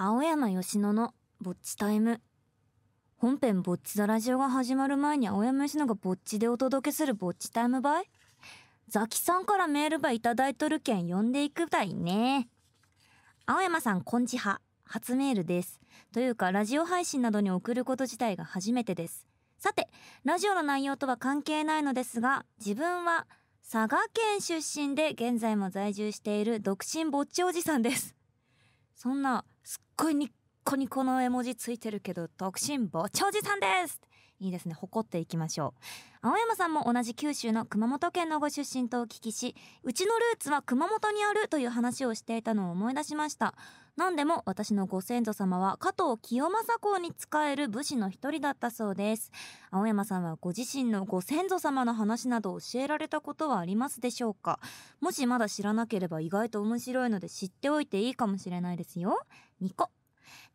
青山吉野のぼっちタイム。本編ぼっちザラジオが始まる前に青山吉野がぼっちでお届けするぼっちタイムばいザキさんからメールばいただいとるけん呼んでいくだいね。青山さんこんちは。初メールです。というか、ラジオ配信などに送ること自体が初めてです。さて、ラジオの内容とは関係ないのですが、自分は佐賀県出身で現在も在住している独身ぼっちおじさんです。そんなすっごいニッコニコの絵文字ついてるけど独身ぼっちおじさんですいいですね誇っていきましょう青山さんも同じ九州の熊本県のご出身とお聞きしうちのルーツは熊本にあるという話をしていたのを思い出しました何でも私のご先祖様は加藤清正公に仕える武士の一人だったそうです。青山さんはご自身のご先祖様の話など教えられたことはありますでしょうかもしまだ知らなければ意外と面白いので知っておいていいかもしれないですよ。ニコ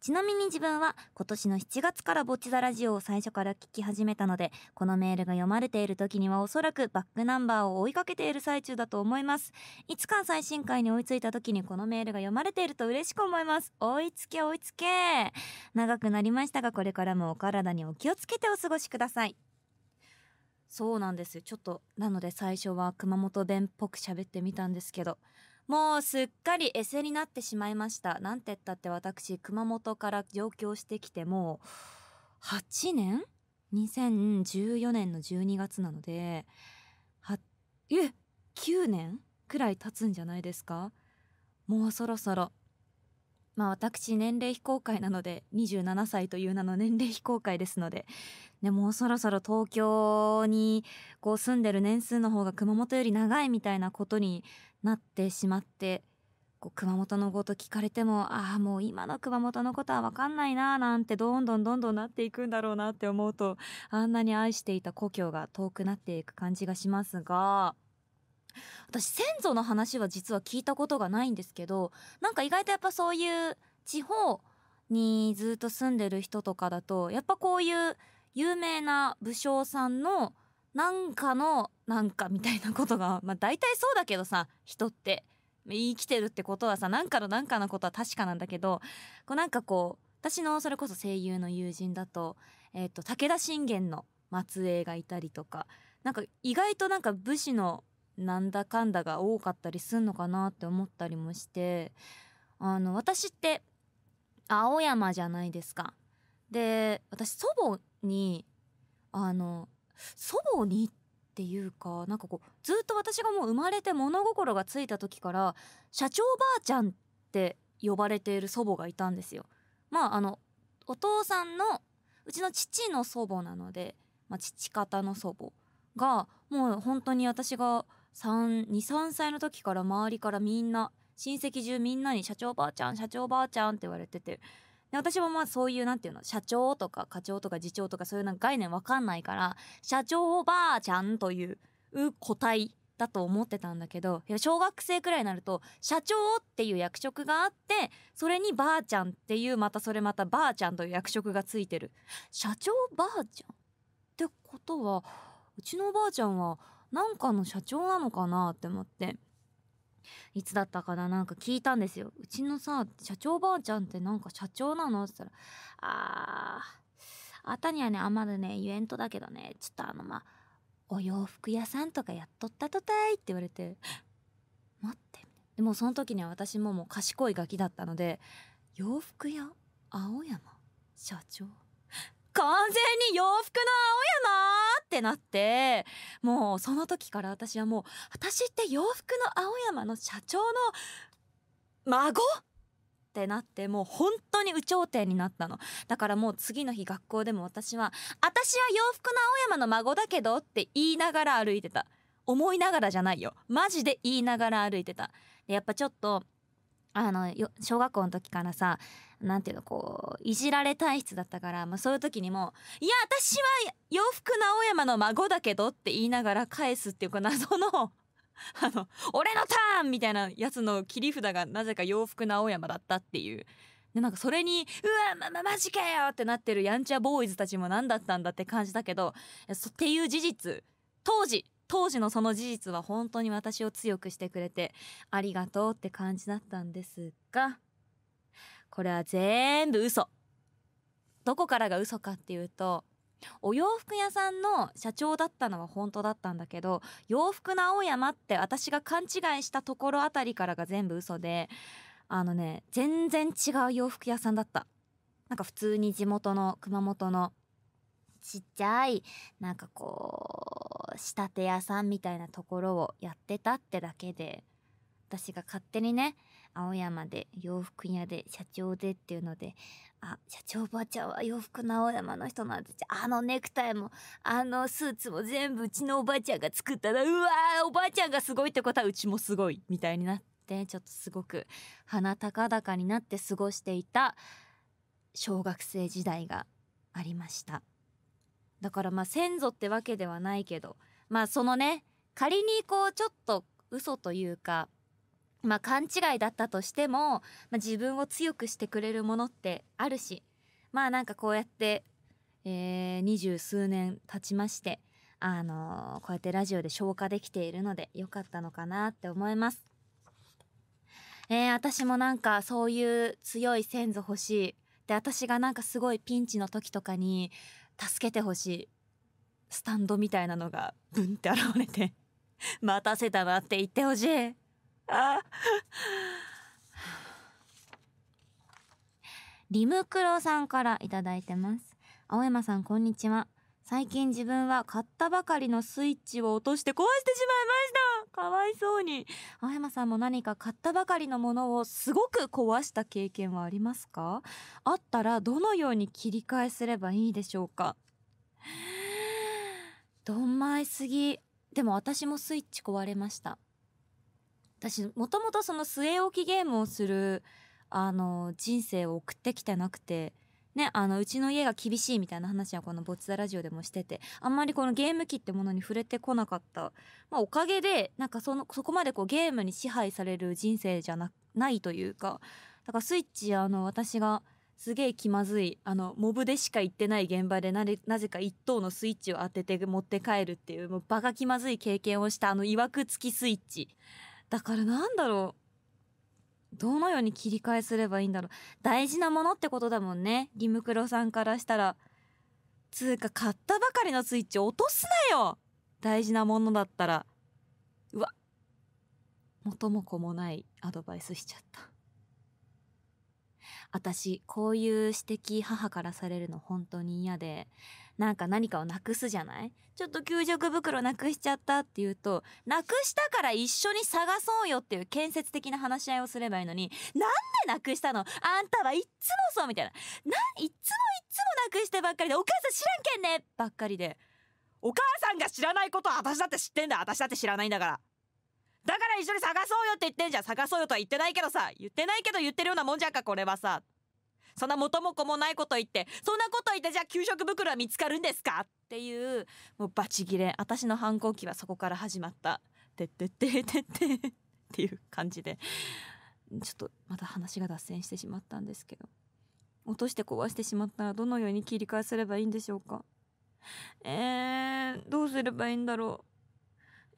ちなみに自分は今年の7月からぼっちザラジオを最初から聞き始めたので、このメールが読まれている時にはおそらくバックナンバーを追いかけている最中だと思います。いつか最新回に追いついた時にこのメールが読まれていると嬉しく思います。追いつけ追いつけ長くなりましたがこれからもお体にお気をつけてお過ごしください。そうなんですよ。ちょっと、なので最初は熊本弁っぽく喋ってみたんですけど、もうすっかりエセになってしまいました。なんて言ったって私、熊本から上京してきてもう8年 ?2014 年の12月なので、は、え、9年くらい経つんじゃないですかもうそろそろ。まあ私、年齢非公開なので、27歳という名の年齢非公開ですので、もうそろそろ東京にこう住んでる年数の方が熊本より長いみたいなことになってしまってこう熊本のこと聞かれてもああもう今の熊本のことは分かんないななんてどんどんどんどんなっていくんだろうなって思うとあんなに愛していた故郷が遠くなっていく感じがしますが。私先祖の話は実は聞いたことがないんですけどなんか意外とやっぱそういう地方にずっと住んでる人とかだとやっぱこういう有名な武将さんのなんかのなんかみたいなことが、まあ、大体そうだけどさ人って生きてるってことはさなんかのなんかのことは確かなんだけどこうなんかこう私のそれこそ声優の友人だと,、えーと武田信玄の末裔がいたりとかなんか意外となんか武士のなんだかんだが多かったりすんのかなって思ったりもしてあの私って青山じゃないですか。で私祖母にあの祖母にっていうかなんかこうずっと私がもう生まれて物心がついた時から社長ばあちゃんって呼ばれている祖母がいたんですよ。まああのお父さんのうちの父の祖母なので、まあ、父方の祖母がもう本当に私が23歳の時から周りからみんな親戚中みんなに「社長ばあちゃん社長ばあちゃん」って言われててで私もまあそういうなんていうの社長とか課長とか次長とかそういうなんか概念わかんないから社長おばあちゃんという個体だと思ってたんだけど小学生くらいになると社長っていう役職があってそれにばあちゃんっていうまたそれまたばあちゃんという役職がついてる社長ばあちゃんってことはうちのおばあちゃんはなんかの社長なのかなって思っていつだったかななんか聞いたんですよ。うちのさ、社長ばあちゃんってなんか社長なのって言ったら、あー、あたにはね、あんまりね、イえんとだけどね、ちょっとあのまあ、お洋服屋さんとかやっとったとたいって言われて、待って。でもその時には私ももう賢いガキだったので、洋服屋青山社長完全に洋服の青山ってなってもうその時から私はもう私って洋服の青山の社長の孫ってなってもう本当に有頂天になったのだからもう次の日学校でも私は「私は洋服の青山の孫だけど」って言いながら歩いてた思いながらじゃないよマジで言いながら歩いてたでやっぱちょっとあのよ小学校の時からさなんていうのこういじられ体質だったから、まあ、そういう時にも「いや私は洋服直山の孫だけど」って言いながら返すっていうか謎の あの「俺のターン!」みたいなやつの切り札がなぜか洋服直山だったっていう。でなんかそれに「うわま、ま、マジかよ!」ってなってるやんちゃボーイズたちも何だったんだって感じだけどっていう事実当時当時のその事実は本当に私を強くしてくれてありがとうって感じだったんですがこれは全部嘘どこからが嘘かっていうとお洋服屋さんの社長だったのは本当だったんだけど洋服の青山って私が勘違いしたところあたりからが全部嘘であのね全然違う洋服屋さんだったなんか普通に地元の熊本のちっちゃいなんかこう仕立て屋さんみたいなところをやってたってだけで私が勝手にね青山で洋服屋で社長でっていうのであ社長おばあちゃんは洋服の青山の人なんてあのネクタイもあのスーツも全部うちのおばあちゃんが作ったらうわおばあちゃんがすごいってことはうちもすごいみたいになってちょっとすごく鼻高々になって過ごしていた小学生時代がありました。だからまあ先祖ってわけではないけどまあそのね仮にこうちょっと嘘というかまあ勘違いだったとしても、まあ、自分を強くしてくれるものってあるしまあなんかこうやってえー、二十数年経ちまして、あのー、こうやってラジオで消化できているので良かったのかなって思います。えー、私もなんかそういう強い先祖欲しい。で、私がなんかすごいピンチの時とかに、助けてほしいスタンドみたいなのがブンって現れて待たせたなって言ってほしいあリムクロさんから頂いてます青山さんこんにちは最近自分は買ったばかりのスイッチを落として壊してしまいましたかわいそうに青山さんも何か買ったばかりのものをすごく壊した経験はありますかあったらどのように切り替えすればいいでしょうかどんまいすぎでも私もスイッチ壊れました私もともとその据え置きゲームをするあの人生を送ってきてなくてね、あのうちの家が厳しいみたいな話はこの「ぼっちだラジオ」でもしててあんまりこのゲーム機ってものに触れてこなかった、まあ、おかげでなんかそのそこまでこうゲームに支配される人生じゃなないというかだからスイッチあの私がすげえ気まずいあのモブでしか行ってない現場でなぜか1等のスイッチを当てて持って帰るっていうもうバカ気まずい経験をしたあのいわくつきスイッチだからなんだろうどのように切り替えすればいいんだろう大事なものってことだもんねリムクロさんからしたらつうか買ったばかりのスイッチ落とすなよ大事なものだったらうわ元も子もないアドバイスしちゃった私こういう指摘母からされるの本当に嫌でなんか何かをなくすじゃないちょっと給食袋なくしちゃったって言うと、なくしたから一緒に探そうよっていう建設的な話し合いをすればいいのに、なんでなくしたのあんたはいっつもそうみたいな。な、いっつもいっつもなくしてばっかりで、お母さん知らんけんねばっかりで。お母さんが知らないことは私だって知ってんだ私だって知らないんだから。だから一緒に探そうよって言ってんじゃん探そうよとは言ってないけどさ言ってないけど言ってるようなもんじゃんかこれはさそんな元も子もないこと言ってそんなこと言ってじゃあ給食袋は見つかるんですかっていうもうバチギレ私の反抗期はそこから始まった「てってってってって」っていう感じでちょっとまた話が脱線してしまったんですけど落として壊してしまったらどのように切り替えすればいいんでしょうかえー、どうすればいいんだろう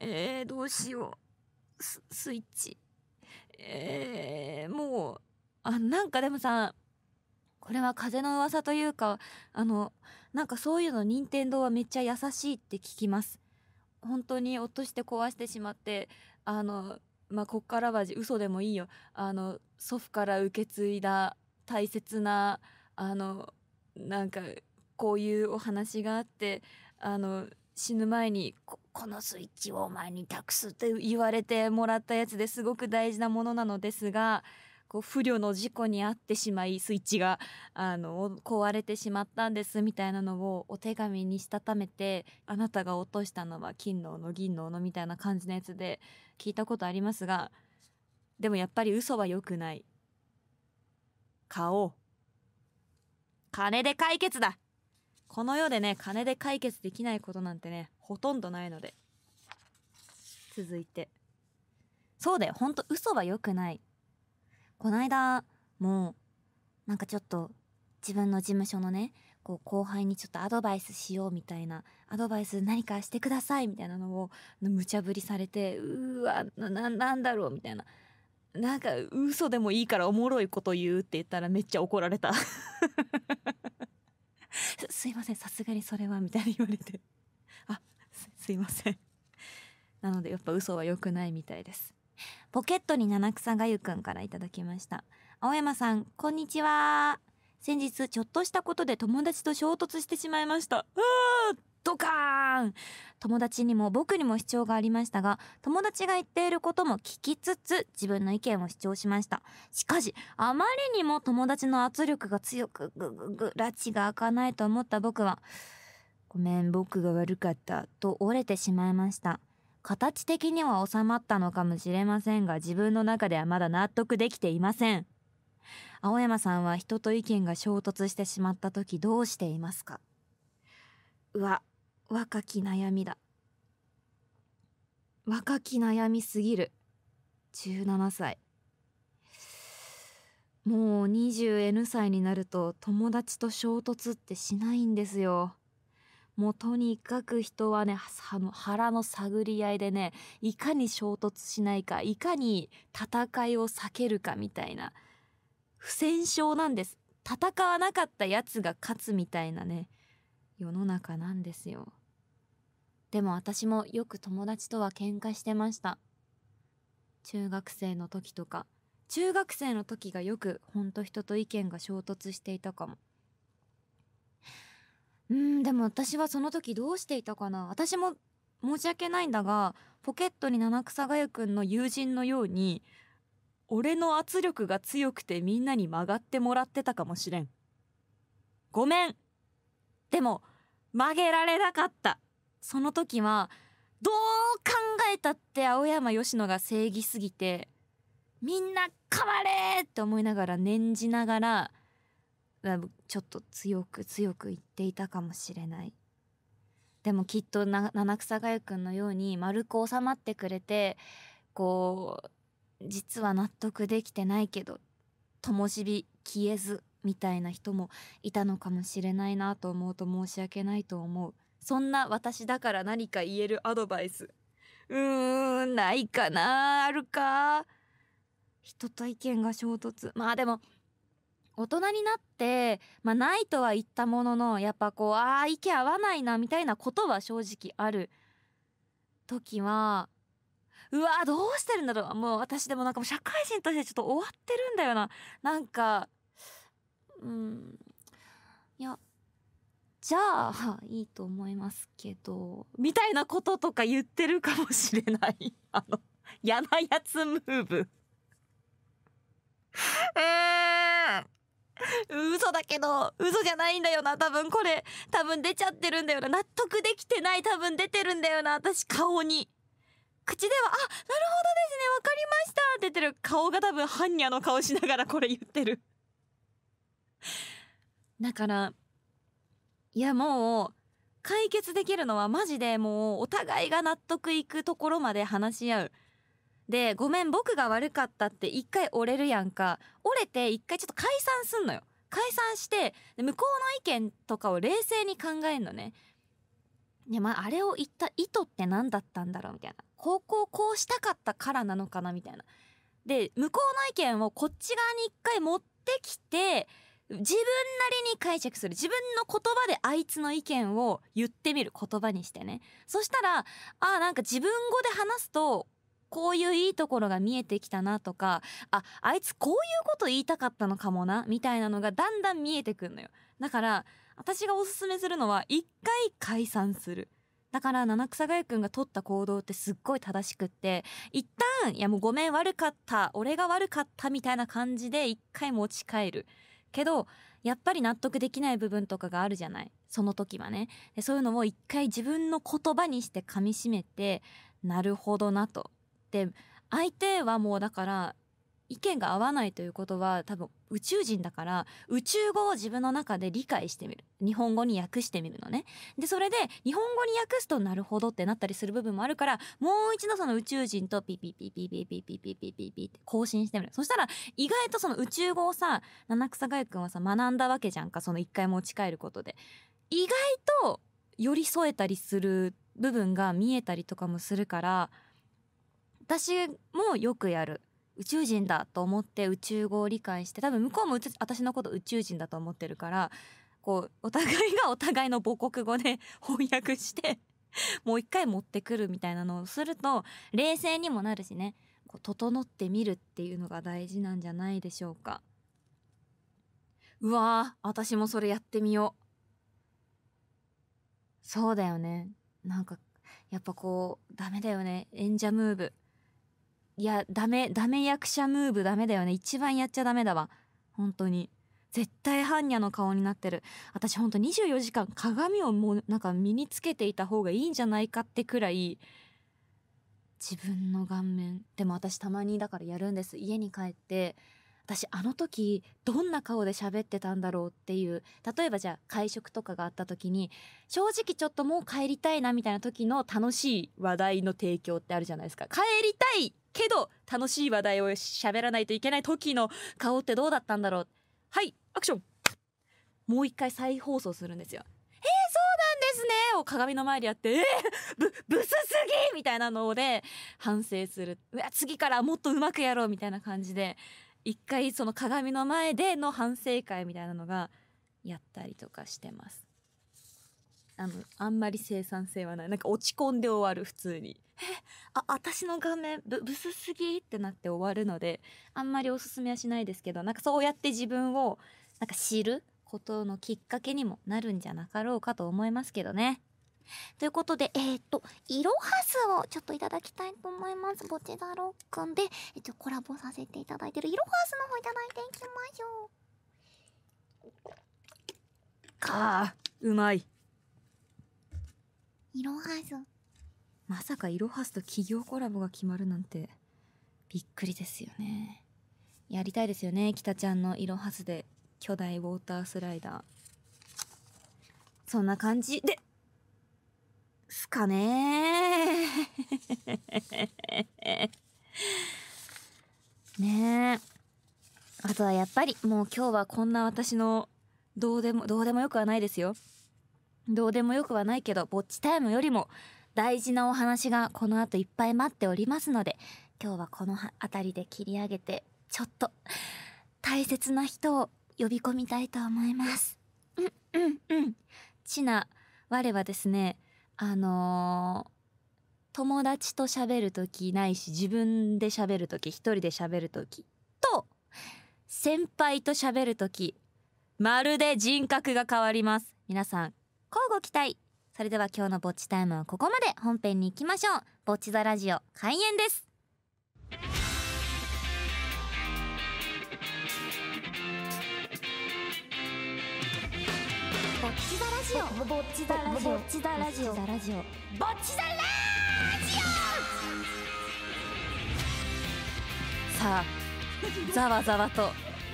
えー、どうしようスイッチえー、もうあなんかでもさこれは風の噂というかあのなんかそういうの任天堂はめっちゃ優しいって聞きます本当に落として壊してしまってあのまあこっからは嘘でもいいよあの祖父から受け継いだ大切なあのなんかこういうお話があってあの死ぬ前にこのスイッチをお前に託すって言われてもらったやつですごく大事なものなのですがこう不慮の事故に遭ってしまいスイッチがあの壊れてしまったんですみたいなのをお手紙にしたためてあなたが落としたのは金のの銀ののみたいな感じのやつで聞いたことありますがでもやっぱり嘘は良くない買おう金で解決だこの世でね金で解決できないことなんてねほとんどないので続いてそうだよほんと嘘は良くないこの間もうなんかちょっと自分の事務所のねこう後輩にちょっとアドバイスしようみたいなアドバイス何かしてくださいみたいなのを無茶ぶりされてうーわななんだろうみたいななんか嘘でもいいからおもろいこと言うって言ったらめっちゃ怒られた すすいませんさすがにそれはみたいに言われてあすすいませんなのでやっぱ嘘は良くないみたいですポケットに七草がゆくんからいただきました。青山さん、こんにちは。先日、ちょっとしたことで友達と衝突してしまいました。うードカーン友達にも僕にも主張がありましたが、友達が言っていることも聞きつつ、自分の意見を主張しました。しかし、あまりにも友達の圧力が強く、ぐぐぐ、拉致が開かないと思った僕は、ごめん、僕が悪かった、と折れてしまいました。形的には収まったのかもしれませんが自分の中ではまだ納得できていません青山さんは人と意見が衝突してしまった時どうしていますかうわ若き悩みだ若き悩みすぎる17歳もう 20N 歳になると友達と衝突ってしないんですよもうとにかく人はね、の腹の探り合いでね、いかに衝突しないか、いかに戦いを避けるかみたいな、不戦勝なんです。戦わなかったやつが勝つみたいなね、世の中なんですよ。でも私もよく友達とは喧嘩してました。中学生の時とか。中学生の時がよくほんと人と意見が衝突していたかも。うん、でも私はその時どうしていたかな。私も申し訳ないんだが、ポケットに七草がゆくんの友人のように、俺の圧力が強くてみんなに曲がってもらってたかもしれん。ごめんでも、曲げられなかった。その時は、どう考えたって青山吉野が正義すぎて、みんな変われって思いながら念じながら、ちょっと強く強く言っていたかもしれないでもきっと七草がゆくんのように丸く収まってくれてこう実は納得できてないけど灯火消えずみたいな人もいたのかもしれないなと思うと申し訳ないと思うそんな私だから何か言えるアドバイスうーんないかなあるか人と意見が衝突まあでも大人になって、まあ、ないとは言ったもののやっぱこうああ意見合わないなみたいなことは正直ある時はうわどうしてるんだろうもう私でもなんかもう社会人としてちょっと終わってるんだよななんかうんいやじゃあいいと思いますけどみたいなこととか言ってるかもしれない あの嫌なやつムーブえー嘘だけど嘘じゃないんだよな多分これ多分出ちゃってるんだよな納得できてない多分出てるんだよな私顔に口では「あなるほどですねわかりました」って言ってる顔が多分般若の顔しながらこれ言ってるだからいやもう解決できるのはマジでもうお互いが納得いくところまで話し合うでごめん僕が悪かったって一回折れるやんか折れて一回ちょっと解散すんのよ解散して向こうの意見とかを冷静に考えんのねね、まあ、あれを言った意図って何だったんだろうみたいな。高校こうしたかったからなのかなみたいな。で、向こうの意見をこっち側に一回持ってきて、自分なりに解釈する。自分の言葉であいつの意見を言ってみる。言葉にしてね。そしたら、ああ、なんか自分語で話すと、こういういいところが見えてきたなとかああいつこういうこと言いたかったのかもなみたいなのがだんだん見えてくるのよだから私がおすすめするのは一回解散するだから七草がゆくんが取った行動ってすっごい正しくって一旦いやもうごめん悪かった俺が悪かったみたいな感じで一回持ち帰るけどやっぱり納得できない部分とかがあるじゃないその時はねでそういうのを一回自分の言葉にして噛みしめてなるほどなとで相手はもうだから意見が合わないということは多分宇宙人だから宇宙語を自分の中で理解してみる日本語に訳してみるのねでそれで日本語に訳すとなるほどってなったりする部分もあるからもう一度その宇宙人とピピピピピピピピピピピって更新してみるそしたら意外とその宇宙語をさ七草がゆくんはさ学んだわけじゃんかその一回持ち帰ることで意外と寄り添えたりする部分が見えたりとかもするから私もよくやる宇宙人だと思って宇宙語を理解して多分向こうも私のこと宇宙人だと思ってるからこうお互いがお互いの母国語で翻訳して もう一回持ってくるみたいなのをすると冷静にもなるしねこう整ってみるっていうのが大事なんじゃないでしょうかうわー私もそれやってみようそうだよねなんかやっぱこうダメだよね演者ムーブいや、ダメ、ダメ役者ムーブダメだよね。一番やっちゃダメだわ。本当に。絶対般若の顔になってる。私ほんと24時間鏡をもうなんか身につけていた方がいいんじゃないかってくらい、自分の顔面。でも私たまにだからやるんです。家に帰って、私あの時どんな顔で喋ってたんだろうっていう、例えばじゃあ会食とかがあった時に、正直ちょっともう帰りたいなみたいな時の楽しい話題の提供ってあるじゃないですか。帰りたいけど楽しい話題を喋らないといけない時の顔ってどうだったんだろうはいアクションもう一回再放送するんですよえー、そうなんですねを鏡の前でやって、えー、ぶ、ブスすぎみたいなので反省する。うわ、次からもっとうまくやろうみたいな感じで、一回その鏡の前での反省会みたいなのがやったりとかしてます。あのあんまり生産性はないなんか落ち込んで終わる普通にえあ私の画面ブブスすぎってなって終わるのであんまりおすすめはしないですけどなんかそうやって自分をなんか知ることのきっかけにもなるんじゃなかろうかと思いますけどね。ということで、えっ、ー、と、いろはすをちょっといただきたいと思います。ぼちだろっくんで、えっ、と、コラボさせていただいてるいろはすの方いただいていきましょう。かあ、うまい。イロハーまさかイロハスと企業コラボが決まるなんてびっくりですよねやりたいですよね北ちゃんのイロハスで巨大ウォータースライダーそんな感じですかね ねえあとはやっぱりもう今日はこんな私のどうでもどうでもよくはないですよどうでもよくはないけどぼっちタイムよりも大事なお話がこの後いっぱい待っておりますので今日はこの辺りで切り上げてちょっと大切な人を呼び込みたいと思います。うんうんうん。ちな我はですねあのー、友達と喋る時ないし自分で喋る時一人で喋る時と先輩と喋る時まるで人格が変わります。皆さん交互期待それでは今日のぼっちタイムはここまで本編に行きましょうぼっち座ラジオ開演ですぼっちザラジオぼっちラジオぼっちラジオぼっちラジオさあざわざわと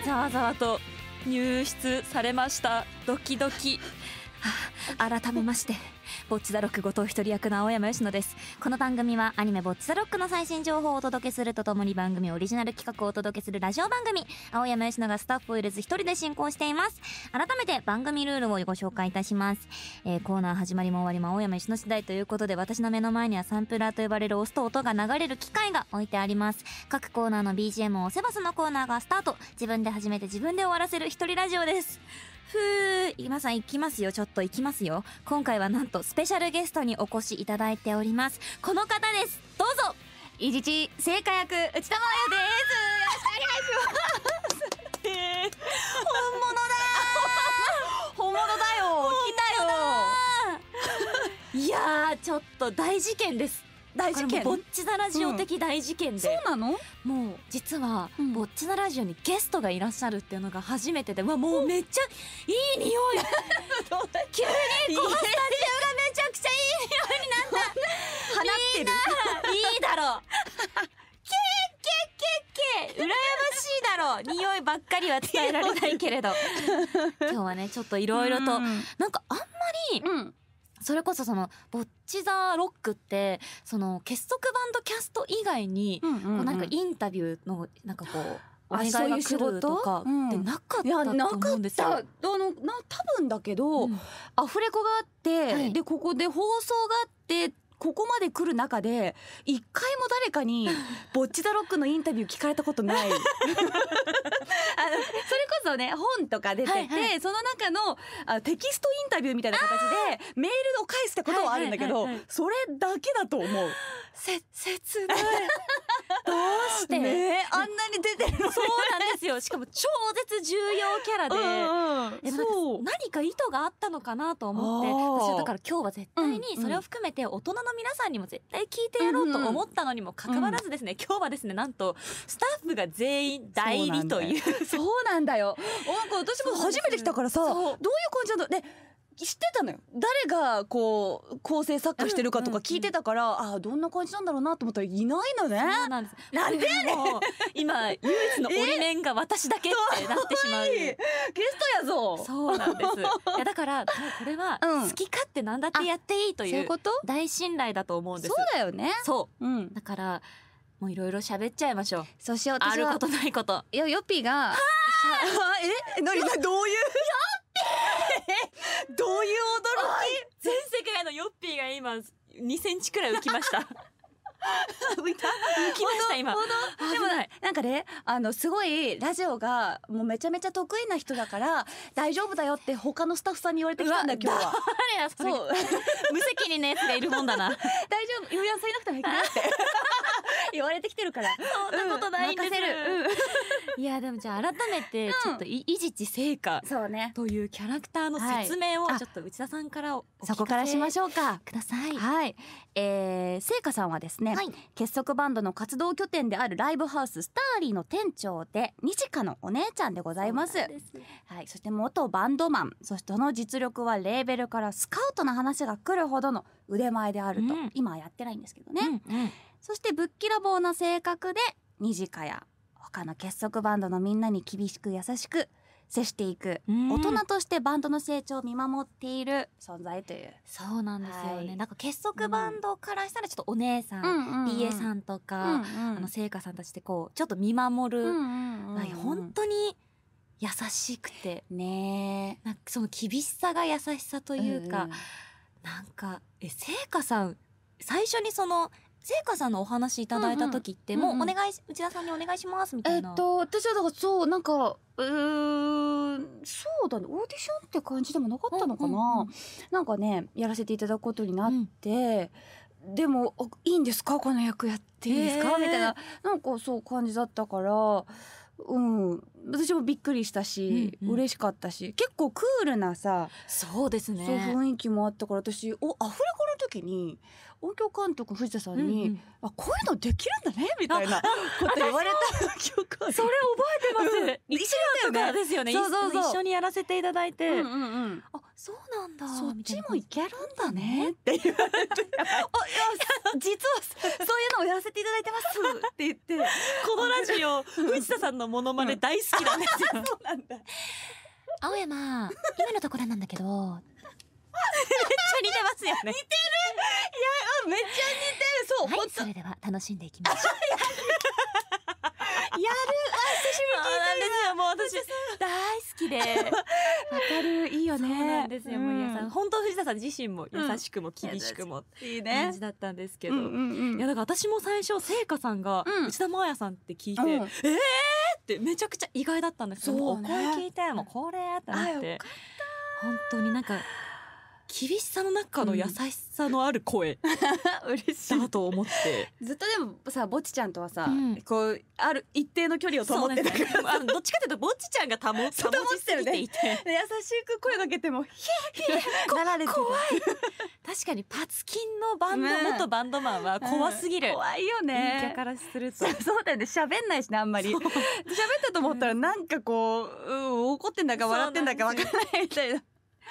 ざわざわと入室されましたドキドキ改めましてボッチザロック後藤一人役の青山佳乃ですこの番組はアニメ「ボッチザロック」の最新情報をお届けするとともに番組オリジナル企画をお届けするラジオ番組青山佳乃がスタッフを入れず一人で進行しています改めて番組ルールをご紹介いたします、えー、コーナー始まりも終わりも青山佳乃次第ということで私の目の前にはサンプラーと呼ばれる押すと音が流れる機械が置いてあります各コーナーの BGM を押せばそのコーナーがスタート自分で始めて自分で終わらせる一人ラジオですふう今さん行きますよ、ちょっと行きますよ。今回はなんとスペシャルゲストにお越しいただいております。この方です。どうぞいじち、聖火役、内田真彩です。よろしくお願いします。本物だ 本物だよ来たよいやちょっと大事件です。大事件ぼっちザラジオ的大事件で、うん、そうなのもう実は、うん、ぼっちザラジオにゲストがいらっしゃるっていうのが初めてで、うわもうめっちゃいい匂い 急にこのスタジオがめちゃくちゃいい匂いになった放ってるいいだろうけけけけ羨ましいだろう匂いばっかりは伝えられないけれど今日はねちょっといろいろと、うん、なんかあんまり、うんそれこそそのボッチザロックってその結束バンドキャスト以外に、こうなんかインタビューのなんかこう。お願いが来るとかってなかったと思うんですよ。うん、あのな多分だけど、うん、アフレコがあって、はい、でここで放送があってここまで来る中で一回も誰かに「ぼっち・ザ・ロック」のインタビュー聞かれたことない あのそれこそね本とか出てて、はいはい、その中のあテキストインタビューみたいな形でメールを返すってことはあるんだけど、はいはいはいはい、それだけだと思う。せ切ない どうしてねあんなに出てるそうなんですよしかも超絶重要キャラで、うんうん、何か意図があったのかなと思って私はだから今日は絶対にそれを含めて大人のの皆さんにも絶対聞いてやろうと思ったのにもかかわらずですね、うん、今日はですねなんとスタッフが全員代理というそうなんだよ なんか私も初めて来たからさどういう感じなんだね知ってたのよ誰がこう構成作家してるかとか聞いてたから、うんうんうん、ああどんな感じなんだろうなと思ったらいないのねなんですなんでやねん今唯一の折り面が私だけってなってしまうゲストやぞそうなんですいやだからこれは好き勝手なんだってやっていいという大信頼だと思うんですそうだよねそう、うん、だからもういろいろ喋っちゃいましょうそうしようあることないこといやヨッピーが えんどういう2センチくらい浮きました 浮いた浮きました今でもなんかねあのすごいラジオがもうめちゃめちゃ得意な人だから大丈夫だよって他のスタッフさんに言われてきたんだ今日はそう 無責任なやつがいるもんだな大丈夫ゆうやさんなくても平気だって 言われてきてるからそんなことないんです、うん、いやでもじゃあ改めてちょっとい、うん、いじち成果そうねというキャラクターの説明を、ちょっと内田さんからそこからしましょうかくださいはいえー、聖かさんはですね、はい、結束バンドの活動拠点であるライブハウススターリーの店長で西香のお姉ちゃんでございます、ね、はい、そして元バンドマンそしてその実力はレーベルからスカウトの話が来るほどの腕前であると、うん、今はやってないんですけどね、うんうん、そしてぶっきらぼうな性格で西香や他の結束バンドのみんなに厳しく優しく接していく、うん、大人としてバンドの成長を見守っている存在というそうなんですよね、はい、なんか結束バンドからしたらちょっとお姉さん、うんうんさんとか、うんうん、あの聖火さんたちってこうちょっと見守る、うんうんうん、本当に優しくてねなんかその厳しさが優しさというか、うんうん、なんかえ聖火さん最初にそのせいかさんのお話いただいた時ってもうお願い、うんうん、内田さんにお願いしますみたいなえー、っと私はだからそうなんかうんそうだねオーディションって感じでもなかったのかな、うんうん、なんかねやらせていただくことになって、うん、でもいいんですかこの役やっていいんですかみたいななんかそう感じだったからうん私もびっくりしたし、うん、うん、嬉しかったし結構クールなさそうですねそう雰囲気もあったから私おアフレコの時に音響監督藤田さんに、うんうん、あこういうのできるんだねみたいなこと言われたそれ覚えてます、うん、一年とかですよねそうそうそう一緒にやらせていただいて、うんうんうん、あそうなんだそっちもいけるんだねって言われて あいや実はそういうのをやらせていただいてますって言ってこのラジオ藤田さんのモノマネ大好きなんですよ、う ん、そうなんだ青山今のところなんだけどめっちゃ似てますよね似てるいやめっちゃ似てるそう、はい、それでは楽しんでいきましょうやるあ久しぶり聞いてるもう私大好きでわかるいいよねそうなんですよ、うん、さん本当藤田さん自身も優しくも厳しくも、うん、いいね感じだったんですけど、うんうんうん、いやだから私も最初せいかさんが、うん、内田真彩さんって聞いて、うん、えーってめちゃくちゃ意外だったんですけど、ね、お声聞いてもう、これってなって本当になんか厳しさの中の優しさのある声 嬉しいだと思って、ずっとでもさぼちちゃんとはさ、うん、こうある一定の距離を保ってたから、ね、どっちかというとぼちちゃんが保保ちすぎていて、ね、優しく声かけても「ヒヤヒヤ」怖い確かにパツキンのバンド、うん、元バンドマンは怖すぎる、怖いよね逆からすると そうだよね喋んないしねあんまり喋ったと思ったらなんかこう、う怒ってんだか笑ってんだかわからないみたいな。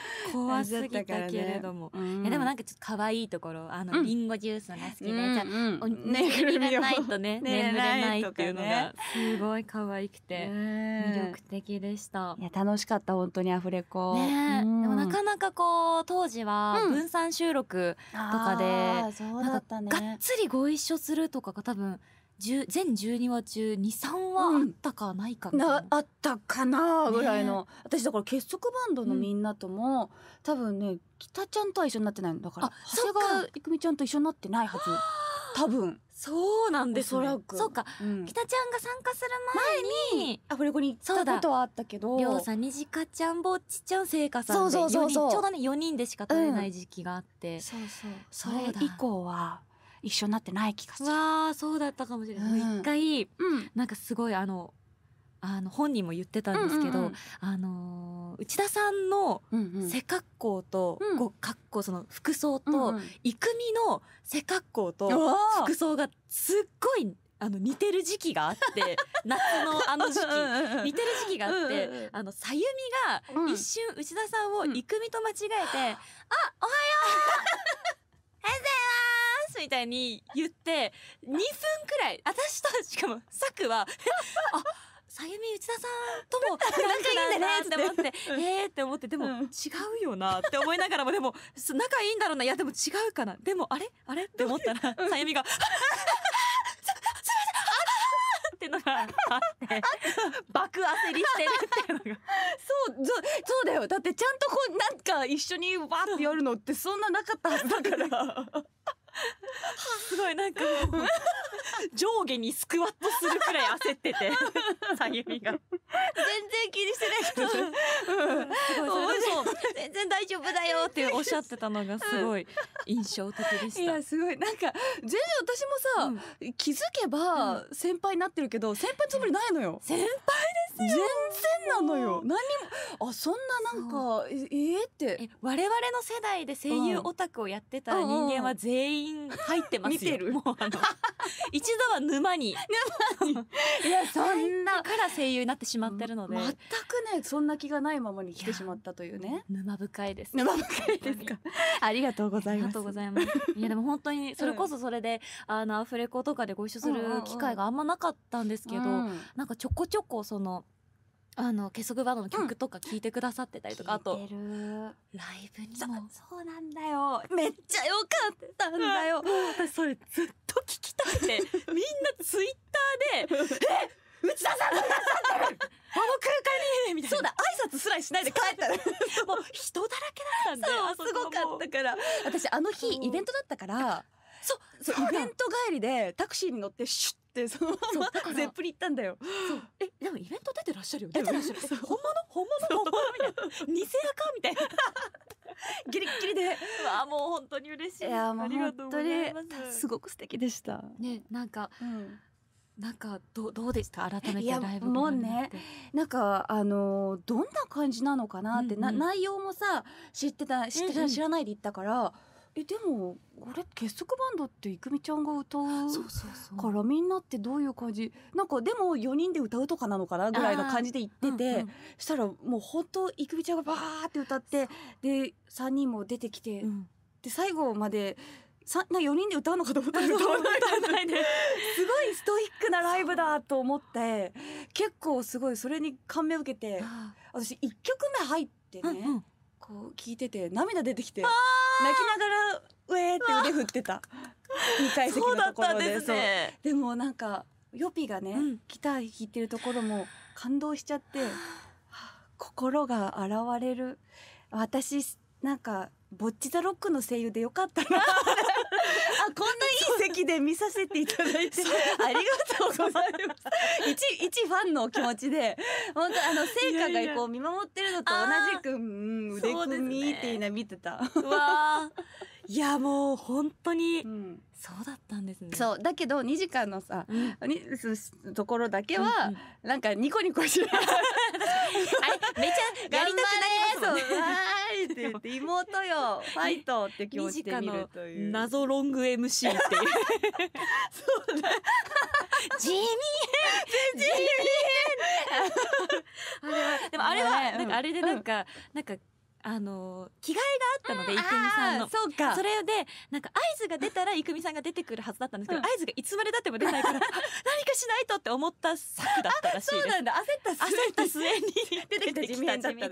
怖すぎたけれども、ねうん、いやでもなんかちょっと可愛いところあの、ん、リンゴジュースが好きで、うん、じゃあ、うん、ねぐるみがないとね眠れないっていうのがすごい可愛くて魅力的でした、いや楽しかった本当にアフレコ、ねでもなかなかこう当時は分散収録とかで、うん、がっつりご一緒するとかが多分全12話中23話あったかないかなうん、なあったかなぐらいの、ね、私だから結束バンドのみんなとも、うん、多分ね北ちゃんとは一緒になってないのだから長谷川郁美ちゃんと一緒になってないはず。多分そうなんです、ね、おそうか、うん、北ちゃんが参加する前に前にアフレコに行ったことはあったけどりょうさんにじかちゃんぼっちちゃんせいかさんでそうそうそうちょうどね4人でしか撮れない時期があって、うん、そうそうそれ以降は一緒になってない気がする。わそうだったかもしれない。うん、一回、うん、なんかすごいあのあの本人も言ってたんですけど、うんうんうん、あの内田さんの背格好と、うんうん、格好その服装と、うんうん、の背格好と服装がすっごいあの似てる時期があって 夏のあの時期似てる時期があって、うんうん、あのさゆみが一瞬内田さんを育美と間違えて「うん、あおはよう!」先生みたいに言って2分くらい私としかもさくは あさゆみ内田さんとも仲いいんだねって思ってえーって思ってでも違うよなって思いながらもでも仲いいんだろうないやでも違うかなでもあれあれって思ったらさゆみが「ってのがあって爆焦りしてるっていうのがそうそうそうだよだってちゃんとこうなんか一緒にわーってやるのってそんななかったはずだから。すごいなんか 上下にスクワットするくらい焦ってて さゆみが全然気にしてないけ うん、全然大丈夫だよっておっしゃってたのがすごい印象的でした、いやすごいなんか全然私もさ、うん、気づけば先輩になってるけど先輩つもりないのよ先輩ですよ全然なのよ何もあそんななんかええー、って我々の世代で声優オタクをやってた人間は全員全入ってますよ見てるもうあの 一度は沼に いやそんなから声優になってしまってるので、全くねそんな気がないままに来てしまったというね沼深いです沼深いですかありがとうございますありがとうございますいやでも本当にそれこそそれで、うん、あのアフレコとかでご一緒する機会があんまなかったんですけど、うん、なんかちょこちょこそのあの結束バンドの曲とか聞いてくださってたりとか、うん、あとライブにもそうなんだよめっちゃよかったんだよそれずっと聞きたくてみんなツイッターで「え内田さんがってあの空間に!」みたいなそうだ挨拶すらしないで帰ったもう人だらけだったんですごかったから私あの日イベントだったからそうそうイベント帰りでタクシーに乗ってシュッってそのままゼップリ行ったんだよえでもイベント出てらっしゃるよ出てらっしゃる本物本物本物みたい偽垢みたいなギリギリでわあもう本当に嬉しいいやもう本当にすごく素敵でしたねなんか、なんかどうどうでした改めてライブもうねなんかあのどんな感じなのかなって、な内容もさ知ってた知ってた知らないで行ったから、えでもこれ結束バンドって郁美ちゃんが歌うからみんなってどういう感じなんかでも4人で歌うとかなのかなぐらいの感じで言ってて、うんうん、したらもう本当郁美ちゃんがバーって歌ってで3人も出てきて、うん、で最後まで。さな4人で歌うのかと思ったら 歌わないで すごいストイックなライブだと思って結構すごいそれに感銘を受けて私1曲目入ってね、うんうんこう聞いてて涙出てきて泣きながら「ウェー!」って腕振ってた2階席のところでそう、ね、でもなんかヨピがね、うん、ギター弾いてるところも感動しちゃって心が洗われる私なんかボッチザロックの声優でよかったな あこんないい席で見させていただいてありがとうございます一一ファンの気持ちで本当あの成果がこう見守ってるのと同じくうん腕組みって言いな見てた、わいやもう本当に、うん、そうだったんですねそうだけど2時間のさ、うん、ところだけは、うんうん、なんかニコニコしない。あれめちゃ やりたくなりますもんねってって 妹よファイトって気持ちで見るという謎ロング MC っていう そうだ ジミージミーあれはでもあれはなんかあれでなんか、うん、なんかあの着替えがあったので、うん、郁美さんのそうかそれでなんか合図が出たら郁美さんが出てくるはずだったんですけど、うん、合図がいつまでだっても出ないから 何かしないとって思った策だったらしいそうなんだ焦った焦った末に出てきた地面だっただ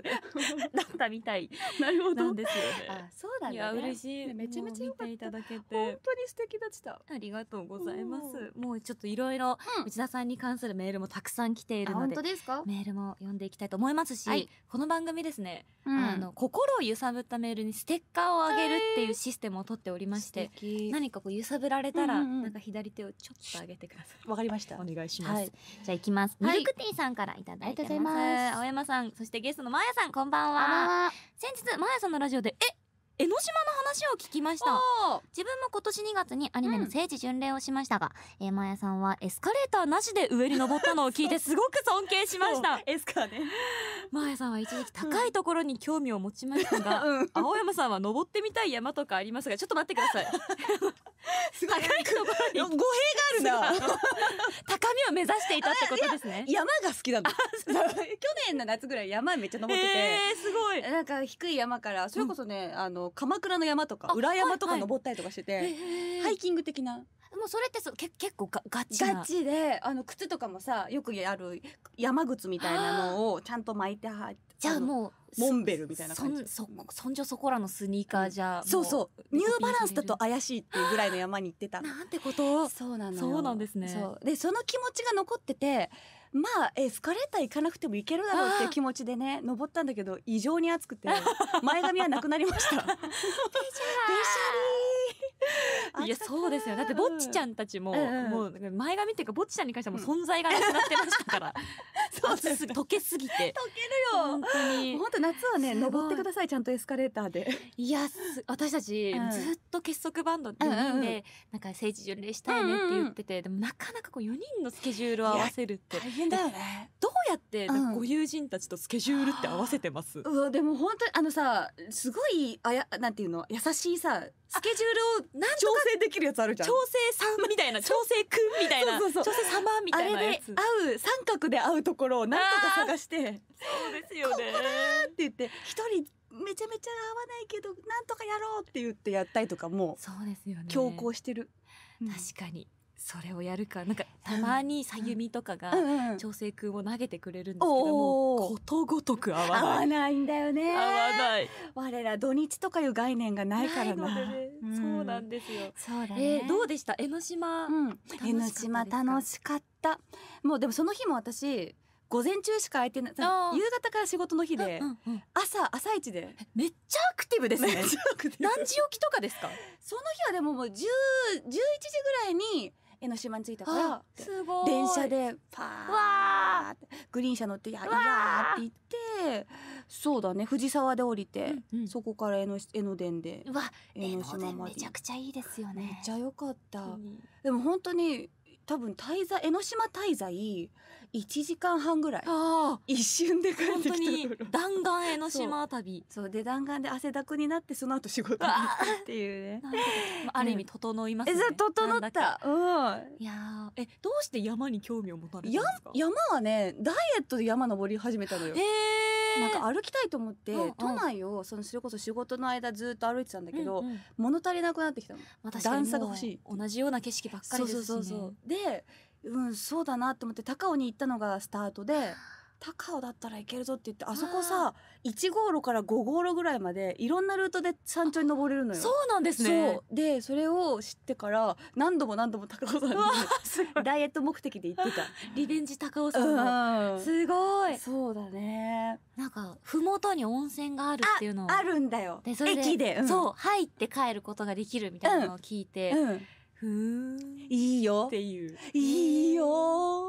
ったみたいなるほどですよねあそうなんだ、ね、嬉しいめちゃめちゃ見ていただけて本当に素敵でしたありがとうございますもうちょっといろいろ内田さんに関するメールもたくさん来ているので、本当ですかメールも読んでいきたいと思いますし、はい、この番組ですね、あの心を揺さぶったメールにステッカーをあげるっていうシステムを取っておりまして、えー、何かこう揺さぶられたら、うんうん、なんか左手をちょっと上げてくださいわかりましたお願いします、はい、じゃあいきます、ミルクティーさんからいただいてますはい、青山さんそしてゲストのまやさんこんばんは先日まやさんのラジオでえ江ノ島の話を聞きました自分も今年2月にアニメの聖地巡礼をしましたが、うん、えー、マヤさんはエスカレーターなしで上に登ったのを聞いてすごく尊敬しました エスカねマヤさんは一時期高いところに興味を持ちましたが、うん、青山さんは登ってみたい山とかありますがちょっと待ってください すごい高いところに語弊があるな高みを目指していたってことですね山が好きなの去年の夏ぐらい山めっちゃ登ってて、えー、すごいなんか低い山からそれこそね、うん、あの鎌倉の山とか裏山とか登ったりとかしてて、はいはい、ハイキング的な。もうそれってそけ結構がガチなガチであの靴とかもさよくやる山靴みたいなのをちゃんと巻いてはじゃあもうモンベルみたいな感じそそんじょそこらのスニーカーじゃ、うん、そうそうニューバランスだと怪しいっていうぐらいの山に行ってた なんてことそうなのそうなんですねでその気持ちが残っててまあエスカレーター行かなくても行けるだろうっていう気持ちでね登ったんだけど異常に暑くて前髪はなくなりました。ー いやそうですよだってぼっちちゃんたちも、うん、もう前髪っていうかぼっちちゃんに関してはもう存在がなくなってましたから、そうです、ね、溶けすぎて溶けるよ本当に本当夏はね登ってくださいちゃんとエスカレーターでいや私たち、ずっと結束バンド4人で、なんか聖地巡礼したいねって言ってて、でもなかなかこう4人のスケジュールを合わせるって大変だよねどうやってご友人たちとスケジュールって合わせてます、うん、うわでも本当にあのさすごいあやなんていうの優しいさスケジュールをなんと調整できるやつあるじゃん調整さんみたいな調整くんみたいなそうそうそう調整様みあたいなれでつ合う三角で合うところをなんとか探してそうですよねあーって言って一人めちゃめちゃ合わないけどなんとかやろうって言ってやったりとかもそうですよね強行してる、確かにそれをやるかなんかたまにさゆみとかが調整くんを投げてくれるんですけども、うんうん、ことごとく合わない合わないんだよね合わない我ら土日とかいう概念がないからなな、ねうん、そうなんですよそうだね、えー、どうでした江ノ島、うん、江ノ島楽しかったもうでもその日も私午前中しか空いてない夕方から仕事の日で、うんうん朝朝一でめっちゃアクティブですね何時起きとかですかその日はでももう十十一時ぐらいに江ノ島に着いたから電車でパーってグリーン車乗って「いやいーって言ってそうだね藤沢で降りて、うんうん、そこから江ノ江ノ電で江ノ島までめちゃくちゃいいですよねめっちゃ良かった、うん、でも本当に多分滞在江ノ島滞在1時間半ぐらいああ。一瞬で帰ってきた弾丸江の島旅そうで弾丸で汗だくになってその後仕事に行くっていうねあある意味整いますね、うん、整ったうんいやえどうして山に興味を持たれたんですか山はねダイエットで山登り始めたのよ、えーなんか歩きたいと思って、うんうん、都内をそのそれこそ仕事の間ずっと歩いてたんだけど、うんうん、物足りなくなってきたの、まあ、段差が欲しい同じような景色ばっかりですし、ね、そうそうそうでうんそうだなと思って高尾に行ったのがスタートで 高尾だったらいけるぞって言ってあそこさ1号路から5号路ぐらいまでいろんなルートで山頂に登れるのよ。そうなんですねそでそれを知ってから何度も何度も高尾んにダイエット目的で行ってた リベンジ高尾山、うん、すごいそうだねなんか麓に温泉があるっていうのあるんだよでそれで駅で、うん、そう入って帰ることができるみたいなのを聞いて、うん、うんふーいいよっていういいよ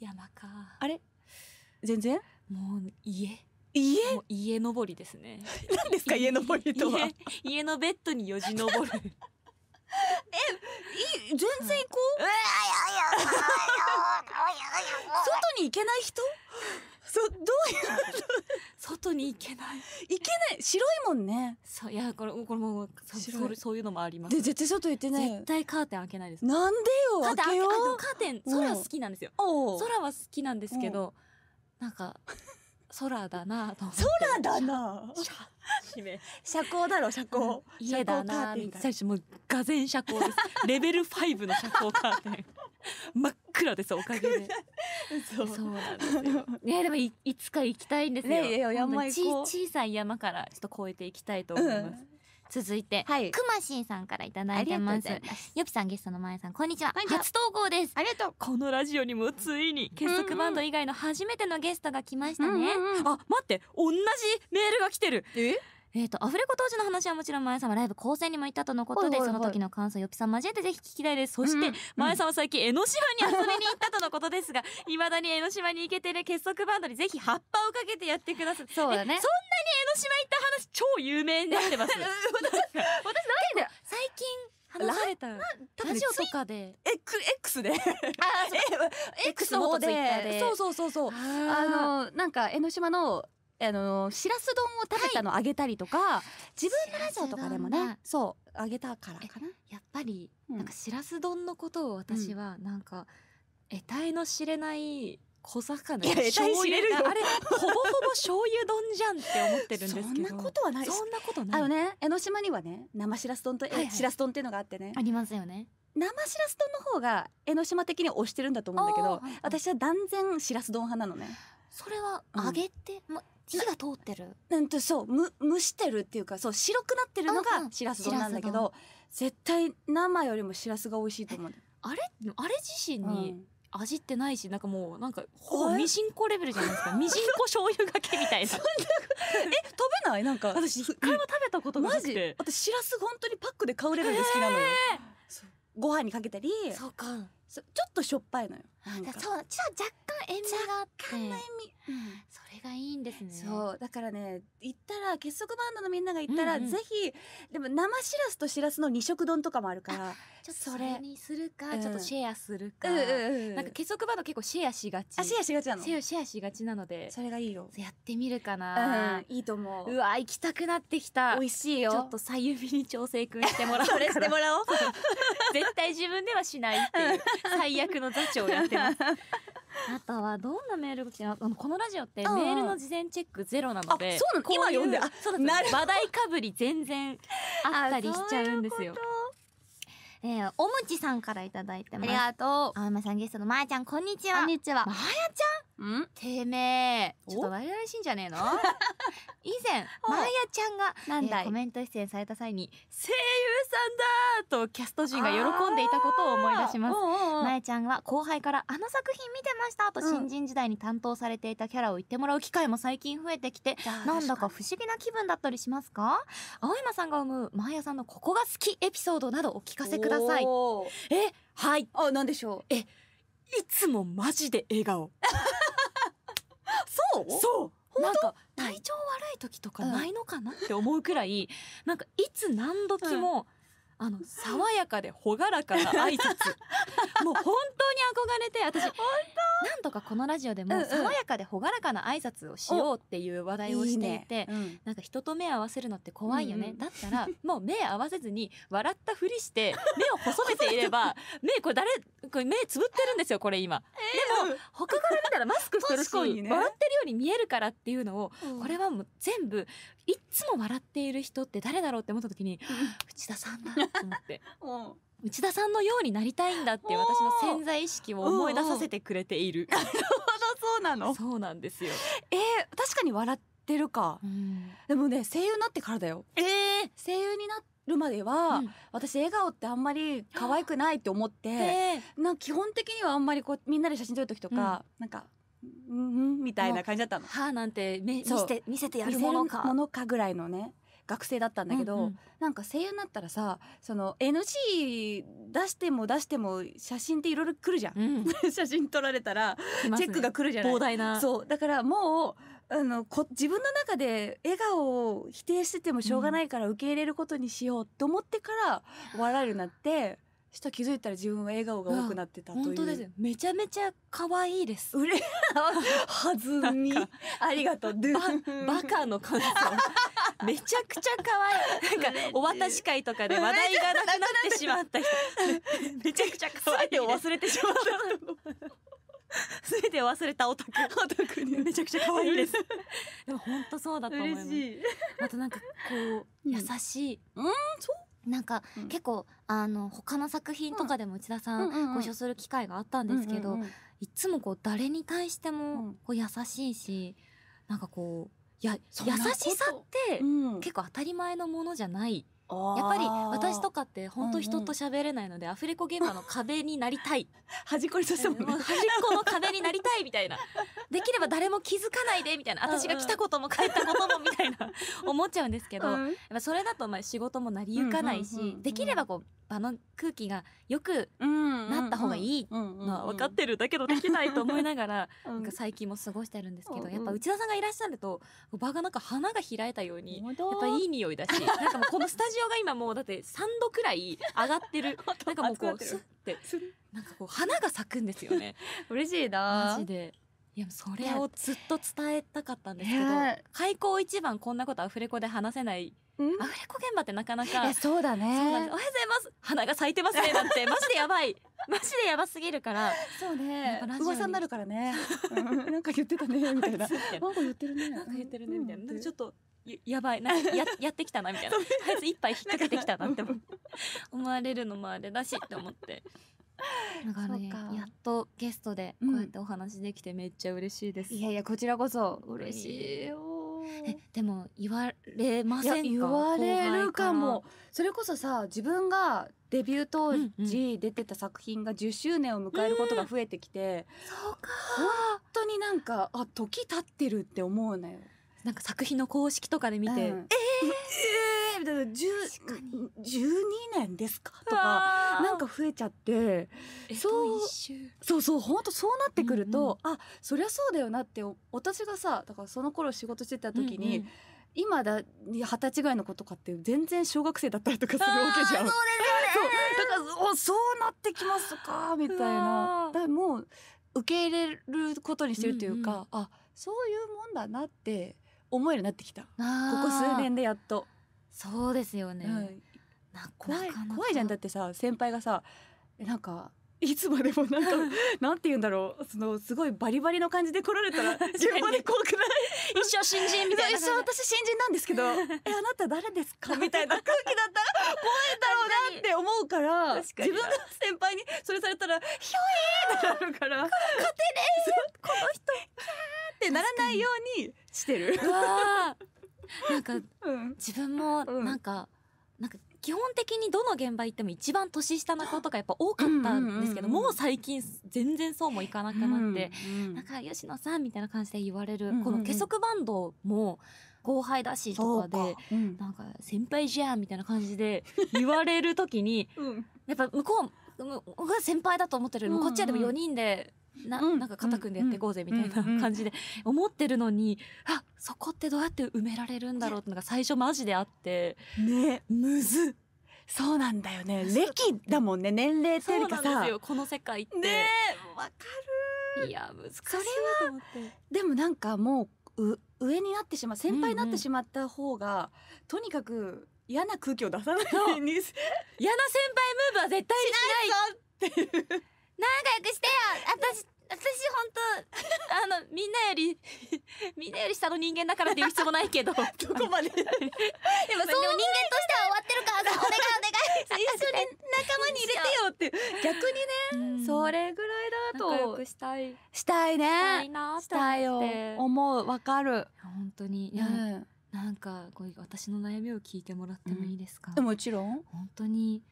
山かあれ全然もう家家家登りですね何ですか家登りとは家のベッドによじ登る えい全然行こう、うん、外に行けない人そどういう外に行けない行けない白いもんねそういやこれこれもそうそういうのもありますで絶対外行ってない絶対カーテン開けないですなんでよ開けようカーテン空好きなんですよ空は好きなんですけどなんか空だなと思って空だな社交だろ社交家だなみ最初もう俄然社交ですレベル5の社交カーテン 真っ暗ですおかげでそうなんですよ ねでもいいつか行きたいんですよ、ね、山ち小さい山からちょっと越えていきたいと思います、うん、続いて、はい、くましんさんからいただいてますよぴさんゲストの前さんこんにちは初投稿ですありがとうこのラジオにもついに結束バンド以外の初めてのゲストが来ましたね、うんうん、あ待って同じメールが来てるええっ、ー、と、アフレコ当時の話はもちろん前様ライブ構成にも行ったとのことで、おいおいおいその時の感想よぴさん交えてぜひ聞きたいです。そして、うん、前様最近江ノ島に遊びに行ったとのことですが、いまだに江ノ島に行けてる結束バンドにぜひ葉っぱをかけてやってください。そうだね。そんなに江ノ島行った話超有名になってます。私、私なで最近、話されたラジオとかで X で X の方でそうそうそうそうあのなんか江ノ島のあのしらす丼を食べたのあげたりとか、はい、自分のラジオとかでもねそうあげたからかなやっぱり、うん、なんかしらす丼のことを私はなんか、うん、得体の知れない小魚いや醤油あれほぼほぼ醤油丼じゃんって思ってるんですけどそんなことはないそんなことないあのね江ノ島にはね生しらす丼と、はいはい、しらす丼っていうのがあってねありますよね生しらす丼の方が江ノ島的に推してるんだと思うんだけど、はいはい、私は断然しらす丼派なのねそれは揚げて、うん、ま火が通ってるうんとそうむ蒸してるっていうかそう白くなってるのがしらす丼なんだけど、うん絶対生よりもしらすが美味しいと思うあれあれ自身に味ってないし、うん、なんかもうなんかほぼみじんこレベルじゃないですかみじんこ醤油がけみたいなえ食べないなんか私一回も食べたことなくて私しらす本当にパックで買うレベルで好きなのよ、えー、ご飯にかけたりそうかちょっとしょっぱいのよそうちょ若干塩味があって若干の塩味、うん、それがいいんですねそうだからね行ったら結束バンドのみんなが行ったら、うんうん、ぜひでも生しらすとしらすの二色丼とかもあるからちょっとそれにするか、うん、ちょっとシェアするか、うんうんうん、なんか結束バンド結構シェアしがちあシェアしがちなのシェアしがちなのでそれがいいよやってみるかな、うん、いいと思ううわ行きたくなってきた美味しいよちょっと左右に調整くんしてもらおうそれしてもらおう 絶対自分ではしないっていう最悪の座長やっててます あとはどんなメールが来てこのラジオってメールの事前チェックゼロなのでそうなの今読んであそうなんです話題かぶり全然あったりしちゃうんですよ。えー、おむちさんからいただいてます。ありがとう。青山さんゲストのまーちゃん、こんにちは。こんにちは。まやちゃんんてめえ。ちょっと我々しいんじゃねえの 以前、まやちゃんが、なんだ、えー、コメント出演された際に、声優さんだとキャスト陣が喜んでいたことを思い出します。まやちゃんは後輩から、あの作品見てましたと新人時代に担当されていたキャラを言ってもらう機会も最近増えてきて、うん、なんだか不思議な気分だったりしますか青山さんが思う、まやさんのここが好きエピソードなどお聞かせください。ください。え、はい。あ、なんでしょう。え、いつもマジで笑顔。そうそうなんか体調悪い時とかないのかなって思うくらい、なんかいつ何時も、うんあの爽やかで朗らかな挨拶 もう本当に憧れて私本当なんとかこのラジオでも爽やかで朗らかな挨拶をしようっていう話題をしていて、うん、なんか人と目合わせるのって怖いよね、うんうん、だったらもう目合わせずに笑ったふりして 目を細めていれば 目これ誰こ目つぶってるんですよこれ今、えー、でも他から見たらマスクしてるし、ね、笑ってるように見えるからっていうのを、うん、これはもう全部いつも笑っている人って誰だろうって思った時に、内田さんだと思って。うん内田さんのようになりたいんだって私の潜在意識を思い出させてくれている。なるほどそうなの。そうなんですよ。えー、確かに笑ってるか。でもね声優になってからだよ。えー、声優になってるまでは、うん、私笑顔ってあんまり可愛くないって思って、なん基本的にはあんまりこうみんなで写真撮る時とか、うん、なんか「うん」みたいな感じだったの。あなんて見せて見せてやるものか。ものかぐらいのね学生だったんだけど、うんうん、なんか声優になったらさその NG 出しても出しても写真っていろいろ来るじゃん、うん、写真撮られたらチェックが来るじゃない、ね、膨大なそうだからもうあのこ自分の中で笑顔を否定しててもしょうがないから受け入れることにしようと思ってから笑えるようになって。した気づいたら自分は笑顔が多くなってたという本当ですめちゃめちゃ可愛いですうれはずみありがとうバカの感想めちゃくちゃ可愛いなんかお渡し会とかで話題がなくなってしまった人めちゃくちゃ可愛いを忘れてしまったす べて忘れたオタクオタクにめちゃくちゃ可愛いです でも本当そうだと思いますあとなんかこう、優しいうんそうなんか、結構あの他の作品とかでも内田さん、うんご一緒する機会があったんですけど、うんいつもこう誰に対してもこう優しいし、なんかこうや優しさって、結構当たり前のものじゃないやっぱり私とかって本当人と喋れないので、うんうん、アフレコ現場の壁になりたい 端っこにさせも端っこの壁になりたいみたいなできれば誰も気づかないでみたいな私が来たことも帰ったこともみたいな思っちゃうんですけど、うん、やっぱそれだとまあ仕事も成り行かないし、できればこう場の空気がよくなった方がいいのは分かってるだけどできないと思いながら、なんか最近も過ごしてるんですけど、やっぱ内田さんがいらっしゃると場がなんか花が開いたようにやっぱいい匂いだしなんかもうこのスタジオが今もうだって3度くらい上がってる なんかもうこうスッてなんかこう花が咲くんですよね嬉しいなマジでいやそれをずっと伝えたかったんですけど開口一番こんなことアフレコで話せないアフレコ現場ってなかなかそうだねおはようございます花が咲いてますね なんてマジでやばいマジでやばすぎるからそうね噂になるからね、うん、なんか言ってたね みたいななんか言ってるねなんか言ってるねみたいな、うん、ちょっとやばいなんかや やってきたなみたいなあいつ一杯引っ掛けてきたなって思われるのもあれだしって思ってだからねやっとゲストでこうやってお話できてめっちゃ嬉しいです、うん、いやいやこちらこそ嬉しいよえでも言われません言われるかもそれこそさ自分がデビュー当時出てた作品が10周年を迎えることが増えてきて、うん、そうか本当になんかあ時経ってるって思うのよなんか作品の公式とかで見て、うん、えー、えーみたいな12年ですかとかなんか増えちゃってそうそうそう本当そうなってくると、うんうん、あそりゃそうだよなって私がさだからその頃仕事してた時に。うんうん今だ二十歳ぐらいの子とかって全然小学生だったりとかするわけじゃん。そうだからおそうなってきますかみたいな。だもう受け入れることにしてるというか、うんうん、あそういうもんだなって思えるなってきた。ここ数年でやっと。そうですよね、うん、怖い怖いじゃんだってさ先輩がさなんかいつまでもなんか なんて言うんだろうそのすごいバリバリの感じで来られたら自分 で怖くない一生新人みたいな一生私新人なんですけど えあなた誰ですかみたいな空気だったら怖いだろうなって思うから自分が先輩にそれされたらひょいーってなるから勝てねこの人キャーってならないようにしてる。なんか、うん、自分もなんか、うん、なんか基本的にどの現場行っても一番年下の子とかやっぱ多かったんですけど、もう最近全然そうもいかなくなって、うんうん、なんか吉野さんみたいな感じで言われる、うんうん、この結束バンドも後輩だしとかで、うん、なんか先輩じゃんみたいな感じで言われる時に、うん、やっぱ向こうが先輩だと思ってる、うんうん、こっちはでも4人でななんか肩組んでやっていこうぜみたいな感じで思ってるのにあそこってどうやって埋められるんだろうってのが最初マジであってねむずそうなんだよね歴だもんね年齢っていうかさこの世界ってねわかるいや難しいそれはでもなんかもう上になってしまう先輩になってしまった方が、うんうん、とにかく嫌な空気を出さないように嫌な先輩ムーブは絶対にしないっていう仲良くしてよ私私本当あのみんなより みんなより下の人間だからって言う必要もないけど どこまで でもそう人間としては終わってるからさお願いお願い一緒に仲間に入れてよって逆にねそれぐらいだとしたいしたいねしたいよ思うわかる本当に、いね、なんかこう私の悩みを聞いてもらってもいいですか、うん、もちろん本当に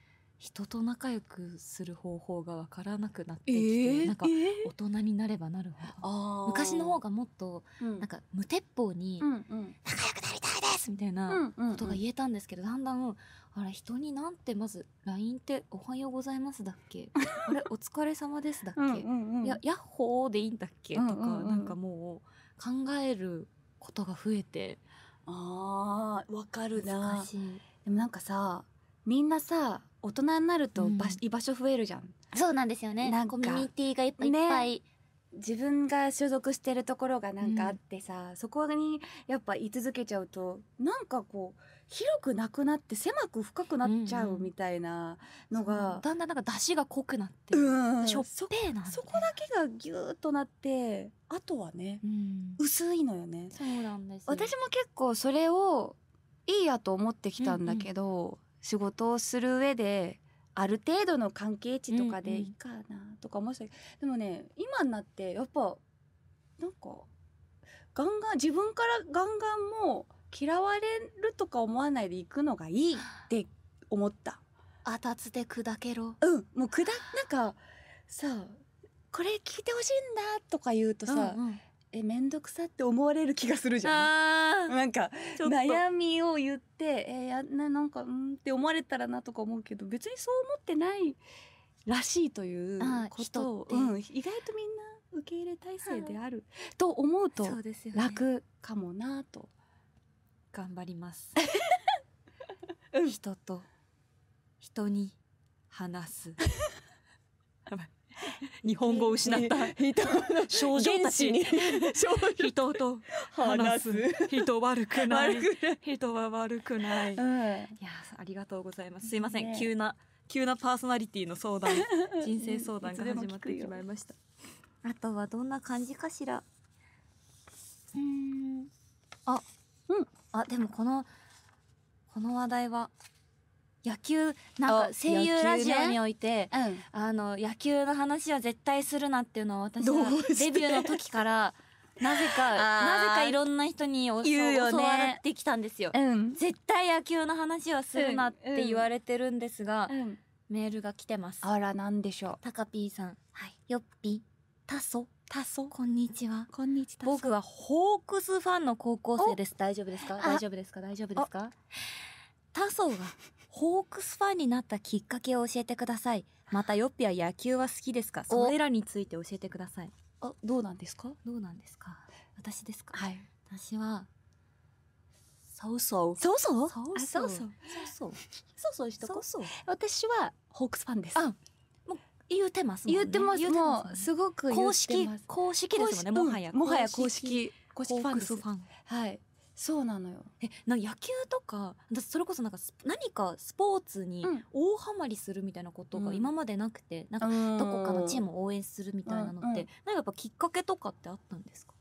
人と仲良くする方法が分からなくなってきて、えー、なんか大人になればなるほど、昔の方がもっと、なんか無鉄砲に「仲良くなりたいです!」みたいなことが言えたんですけど、だんだんあれ人になんてまず LINE って「おはようございます」だっけあれ「お疲れ様です」だっけいや「ヤッホー」でいいんだっけ、とか、なんかもう考えることが増えてあわかるなでもなんかさみんなさ大人になると場,、居場所増えるじゃんそうなんですよねなんかコミュニティがいっぱい,、ね、自分が所属してるところがなんかあってさ、うん、そこにやっぱ居続けちゃうとなんかこう広くなくなって狭く深くなっちゃうみたいなのが、うんうん、だんだんなんか出汁が濃くなってうん、しょっぺーなそこだけがギューっとなってあとはね、うん、薄いのよねそうなんです私も結構それをいいやと思ってきたんだけど、うんうん仕事をする上である程度の関係値とかでいいかなとか思ったけど、でもね今になってやっぱなんかガンガン自分からガンガンもう嫌われるとか思わないで行くのがいいって思った。あたつで砕けろ。うん、もう砕なんかさこれ聞いてほしいんだとか言うとさ、うんうん、え面倒くさって思われる気がするじゃんなんか悩みを言ってえー、やななんかうんって思われたらなとか思うけど別にそう思ってないらしいということを、うん、意外とみんな受け入れ体制である、はい、と思うと楽かもなと、頑張ります 人と人に話す やばい日本語を失った人少女たちに人と話す人悪くない人は悪くない、いやありがとうございますすいません、急な急なパーソナリティの相談 人生相談が始まってしまいましたあとはどんな感じかしらうんあうんあでもこのこの話題は野球なんか声優ラジオにおいて、ねうん、あの野球の話は絶対するなっていうのは私はデビューの時からなぜかなぜかいろんな人に教,、ね、教わってきたんですよ、うん、絶対野球の話はするなって言われてるんですが、うん、メールが来てますあらなんでしょうたかぴーさん、はい、よっぴたそたそこんにちはこんにちは僕はホークスファンの高校生です大丈夫ですか大丈夫ですか大丈夫ですかたそがホークスファンになったきっかけを教えてくださいまたヨッピは野球は好きですかそれらについて教えてくださいあどうなんですかどうなんですか私ですかはい私はそうそうそうそうそうそうそうそうそうそしとこそう私はホークスファンですあ言ってます言ってます。もうすごく公式公式ですもね。もはやもはや公式公式ファンです。はい。そうなのよえな野球とか私それこそなんか何かスポーツに大ハマりするみたいなことが今までなくて、うん、なんかどこかのチームを応援するみたいなのって、うんうん、なんかやっぱきっかけとかってあったんですか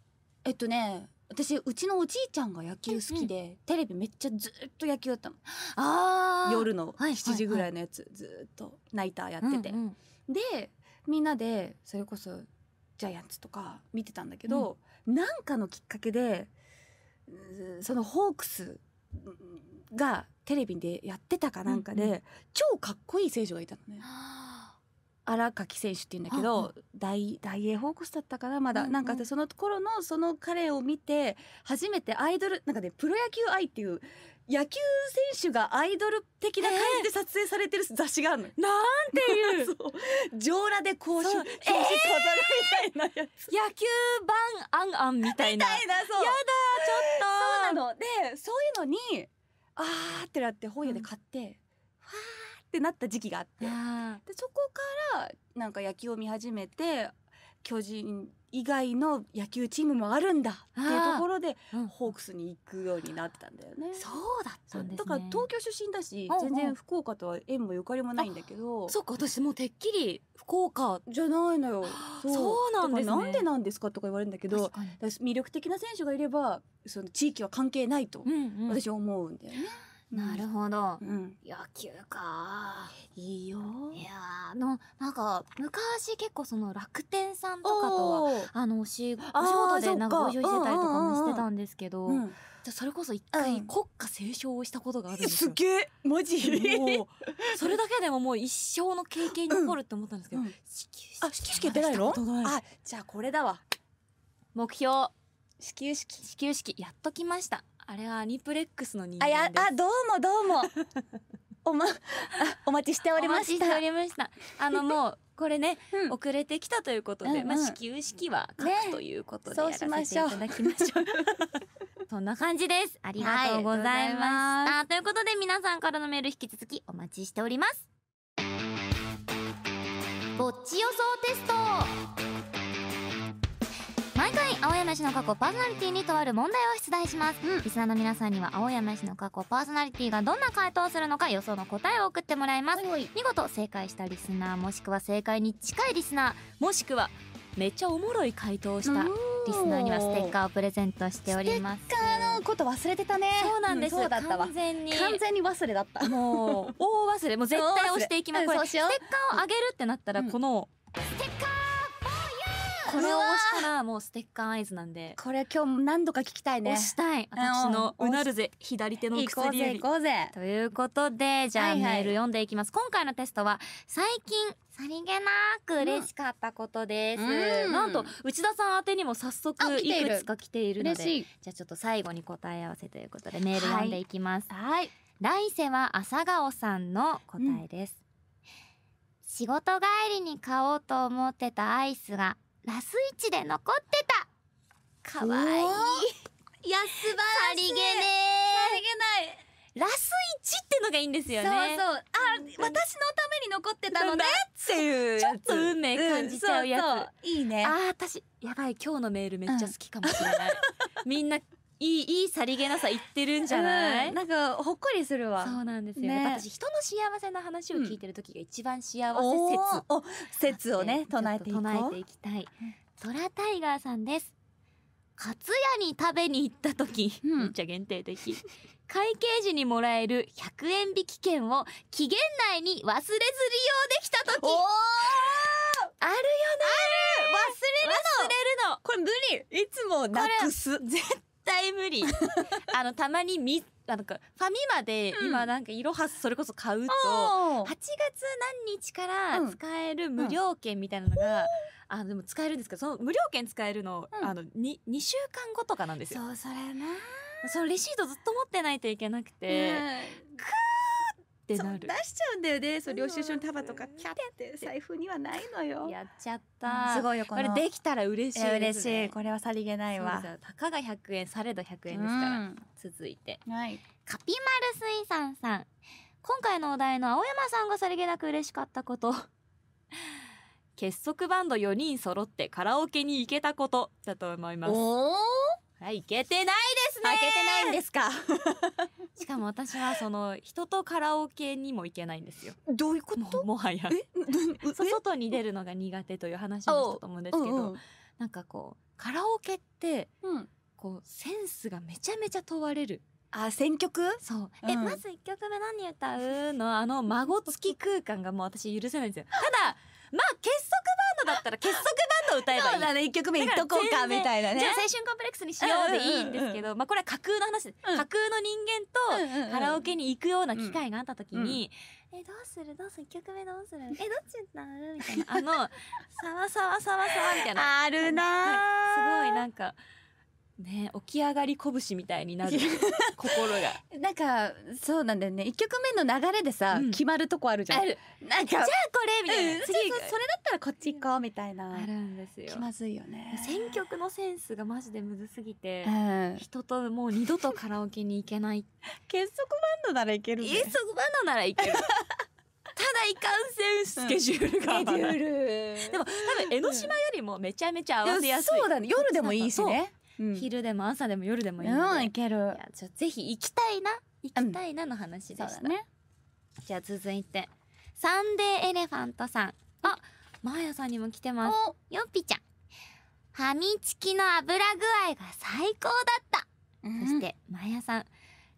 えっとね私うちのおじいちゃんが野球好きで、うんテレビめっちゃずっと野球やったのあ夜の7時ぐらいのやつ、はいはい、ずっとナイターやってて、うんうん、でみんなでそれこそジャイアンツとか見てたんだけど、うん、なんかのきっかけでそのホークスがテレビでやってたかなんかで、うんうん、超かっこいい選手がいたのね。荒垣選手って言うんだけど、大大英ホークスだったからまだ、うんうん、なんかその頃のその彼を見て初めてアイドルなんかねプロ野球愛っていう野球選手がアイドル的な感じで撮影されてる雑誌があるの、えー、なんていう そう上裸で交渉表紙飾るみたいなやつ、えー、野球版アンアンみたいなみたいなそうやだちょっとそうなのでそういうのにあーってなって本屋で買って、うん、わーってなった時期があってでそこからなんか野球を見始めて巨人以外の野球チームもあるんだっていうところで、ホークスに行くようになったんだよね。そうだったんです、ね、だから東京出身だし、全然福岡とは縁もゆかりもないんだけど。そっか、私もうてっきり福岡じゃないのよ。そうそうなんです、ね、なんでなんですかとか言われるんだけど、魅力的な選手がいれば、その地域は関係ないと、私は思うんだよね。うんうんなるほど、うん、野球かいいよいやあのなんか昔結構その楽天さんとかとはあのお仕事でなんかご一緒してたりとかもしてたんですけど、じゃそれこそ一回国家斉唱をしたことがあるんですよ、すげえマジもうそれだけでももう一生の経験に残るって思ったんですけど、うんうん、始球式やってないのあじゃあこれだわ目標始球式始球式やっときましたあれはアニプレックスの人あやあどうもどうも おまお待ちしておりましたあのもうこれね、うん、遅れてきたということで、うんうん、まあ始球式は書くということで、ね、やらせていただきましょう。そんな感じです。ありがとうございます。はい、ということで皆さんからのメール引き続きお待ちしております。ぼっち予想テスト。毎回青山氏の過去パーソナリティにとある問題を出題します、うん、リスナーの皆さんには青山氏の過去パーソナリティがどんな回答をするのか予想の答えを送ってもらいます、はい、見事正解したリスナーもしくは正解に近いリスナーもしくはめっちゃおもろい回答をしたリスナーにはステッカーをプレゼントしておりますこと忘れてたねそうなんです、うん、完全に完全に忘れだったもう大忘れもう絶対押していきます、うこれステッカーをあげるってなったら、この、ステッカーこれを押したらもうステッカーアイズなんでこれ今日何度か聞きたいね押したい私のうなるぜ左手の薬指行こうぜということでじゃあメール読んでいきます、はいはい、今回のテストは最近さりげなく嬉しかったことです、うん、なんと内田さん宛にも早速いくつか来ているのでじゃあちょっと最後に答え合わせということでメール読んでいきますはい、来世は朝顔さんの答えです、うん、仕事帰りに買おうと思ってたアイスがラスイチで残ってたかわいいいや素晴らしいさりげねさりげないラス一ってのがいいんですよねそうそうあ、うん、私のために残ってたのねっていうちょっと運命感じちゃうやつ、うん、そうそういいねあ私やばい今日のメールめっちゃ好きかもしれない、うん、みんないいいいさりげなさ言ってるんじゃない、うん、なんかほっこりするわそうなんですよ、ね、私人の幸せな話を聞いてる時が一番幸せ説、うん、説をね唱えて唱えていきたいトラタイガーさんですカツヤに食べに行った時、うん、めっちゃ限定的 会計時にもらえる100円引き券を期限内に忘れず利用できた時あるよね忘れるのこれ無理いつもなくす絶対無理 あのたまにみなんかファミマで今なんかいろはそれこそ買うと8月何日から使える無料券みたいなのが、あのでも使えるんですけどその無料券使えるの,、あの 2, 2週間後とかなんですよ。そうそれなそのレシートずっと持ってないといけなくて、くーってなる出しちゃうんだよねそう領収書の束とかキャって財布にはないのよやっちゃったすごいよこれできたら嬉しい、ね、嬉しいこれはさりげないわたかが100円されど100円ですから、うん、続いて、はい、カピマル水産さん今回のお題の青山さんがさりげなく嬉しかったこと 結束バンド4人揃ってカラオケに行けたことだと思いますおおはい、いけてないですね。いけてないんですか。しかも私はその人とカラオケにも行けないんですよ。どういうことうもはや。外に出るのが苦手という話をしたと思うんですけど、うんうんなんかこうカラオケってうん、こうセンスがめちゃめちゃ問われる。あ選曲そう。え、うんまず一曲目何歌うのあの孫付き空間がもう私許せないんですよ。ただまあ結束バンドだったら結束バンド歌えばいいそうだね一曲目いっとこうかみたいなねじゃあ青春コンプレックスにしようでいいんですけど、まあこれは架空の話、うん、架空の人間とカラオケに行くような機会があった時に、うんうん、えどうするどうする1曲目どうするえどっち歌うみたいなあの「さわさわさわさわ」みたいなあるな、はい、すごいなんか。ね起き上がり拳みたいになる 心が なんかそうなんだよね一曲目の流れでさ、うん、決まるとこあるじゃんあるなんかじゃあこれみたいな、うん、次それだったらこっち行こうみたいなあるんですよ気まずいよね選曲のセンスがマジでむずすぎて、うん、人ともう二度とカラオケに行けない 結束バンドならいける、ね、結束バンドならいけるただいかんせんスケジュールが、うん、でも多分江ノ島よりもめちゃめちゃ合わせやすい、そうだね夜でもいいしね昼でも朝でも夜でもいいので、うん、いけるいやぜひ行きたいな行きたいなの話でした、うん、ねじゃあ続いてサンデーエレファントさんあマーヤさんにも来てますよっぴちゃんファミチキの油具合が最高だった、うん、そしてマーヤさん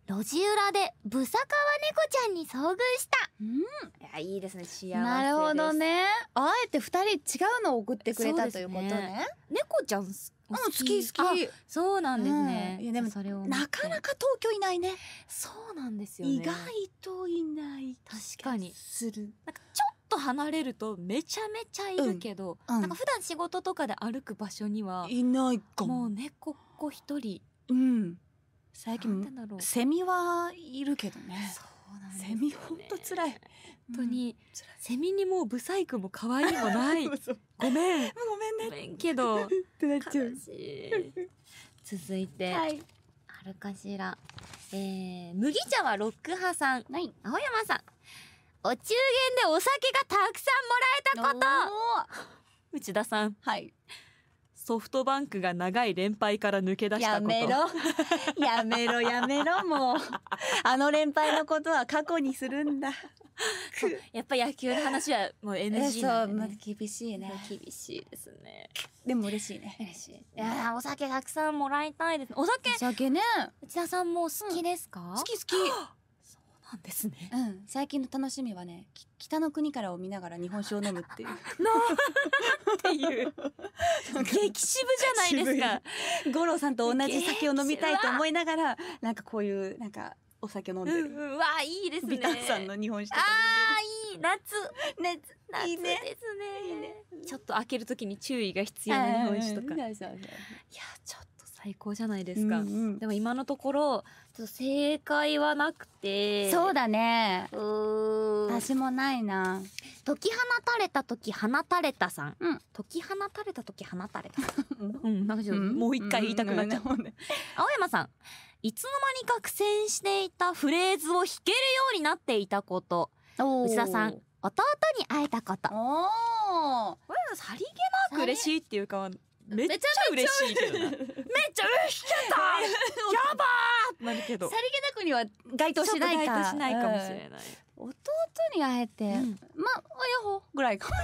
路地裏でブサカワ猫ちゃんに遭遇した。うん、いやいいですね幸せなるほどね。あえて二人違うのを送ってくれた、ね、ということね。猫ちゃん好うん好き好きそうなんですね、うん、いやでもそれをなかなか東京いないねそうなんですよ、ね、意外といない確かにするなんかちょっと離れるとめちゃめちゃいるけど、うんうん、なんか普段仕事とかで歩く場所にはいないかももう猫っ子一人うん最近セミはいるけどねそうセミほんとつらい本に、セミにもうブサイクも可愛いもない ごめんごめんねごめんけど 続いて、はい、あるかしらえー、麦茶はロック派さん、はい、青山さんお中元でお酒がたくさんもらえたこと内田さんはいソフトバンクが長い連敗から抜け出したやめろやめろやめろもうあの連敗のことは過去にするんだやっぱ野球の話はもう NG なんで、ね、そう、厳しいね厳しいですねでも嬉しいね嬉しいいやお酒たくさんもらいたいですお酒お酒ね内田さんも好きですか、うん、好き好き なんですね、うん、最近の楽しみはね北の国からを見ながら日本酒を飲むっていう。っていう激渋じゃないですか五郎 さんと同じ酒を飲みたいと思いながらなんかこういうなんかお酒飲んでる、うん、わいいですねビタさんの日本酒ああいい夏夏夏ですねいいねちょっと開けるときに注意が必要な日本酒とかいやちょっと。最高じゃないですか、うんうん、でも今のところちょっと正解はなくてそうだねう私もないな解き放たれた時放たれたさん、うん、解き放たれた時放たれた うん、なんかちょっともう一回言いたくなっちゃう、うんうんね、青山さんいつの間にか苦戦していたフレーズを弾けるようになっていたこと内田さん弟に会えたことおおさりげなく嬉しいっていうかめっちゃ嬉しいけどめっちゃ嬉しかったやばーなるけどさりげなくには該当しないか該当しないかもしれない、うん、弟に会えて、うん、まあおやほぐらいか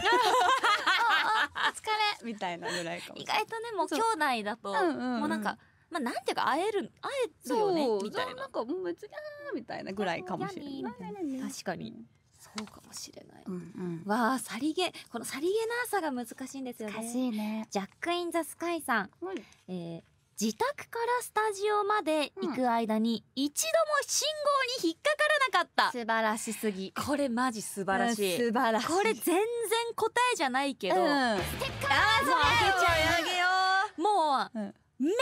お疲れみたいなぐらいかも意外とねもう兄弟だと、うんうんうん、もうなんかまあ、なんていうか会える会えるよねみたいななんかもう別にあーみたいなぐらいかもしれない確かにそうかもしれない。うんうん、わあ、さりげ、このさりげなさが難しいんですよね。難しいね。ジャックインザスカイさん。はい、えー、自宅からスタジオまで行く間に一度も信号に引っかからなかった、うん、素晴らしすぎこれマジ素晴らしい、うん、素晴らしいこれ全然答えじゃないけど、うん、ああそうあげちゃうあげようもう、めっ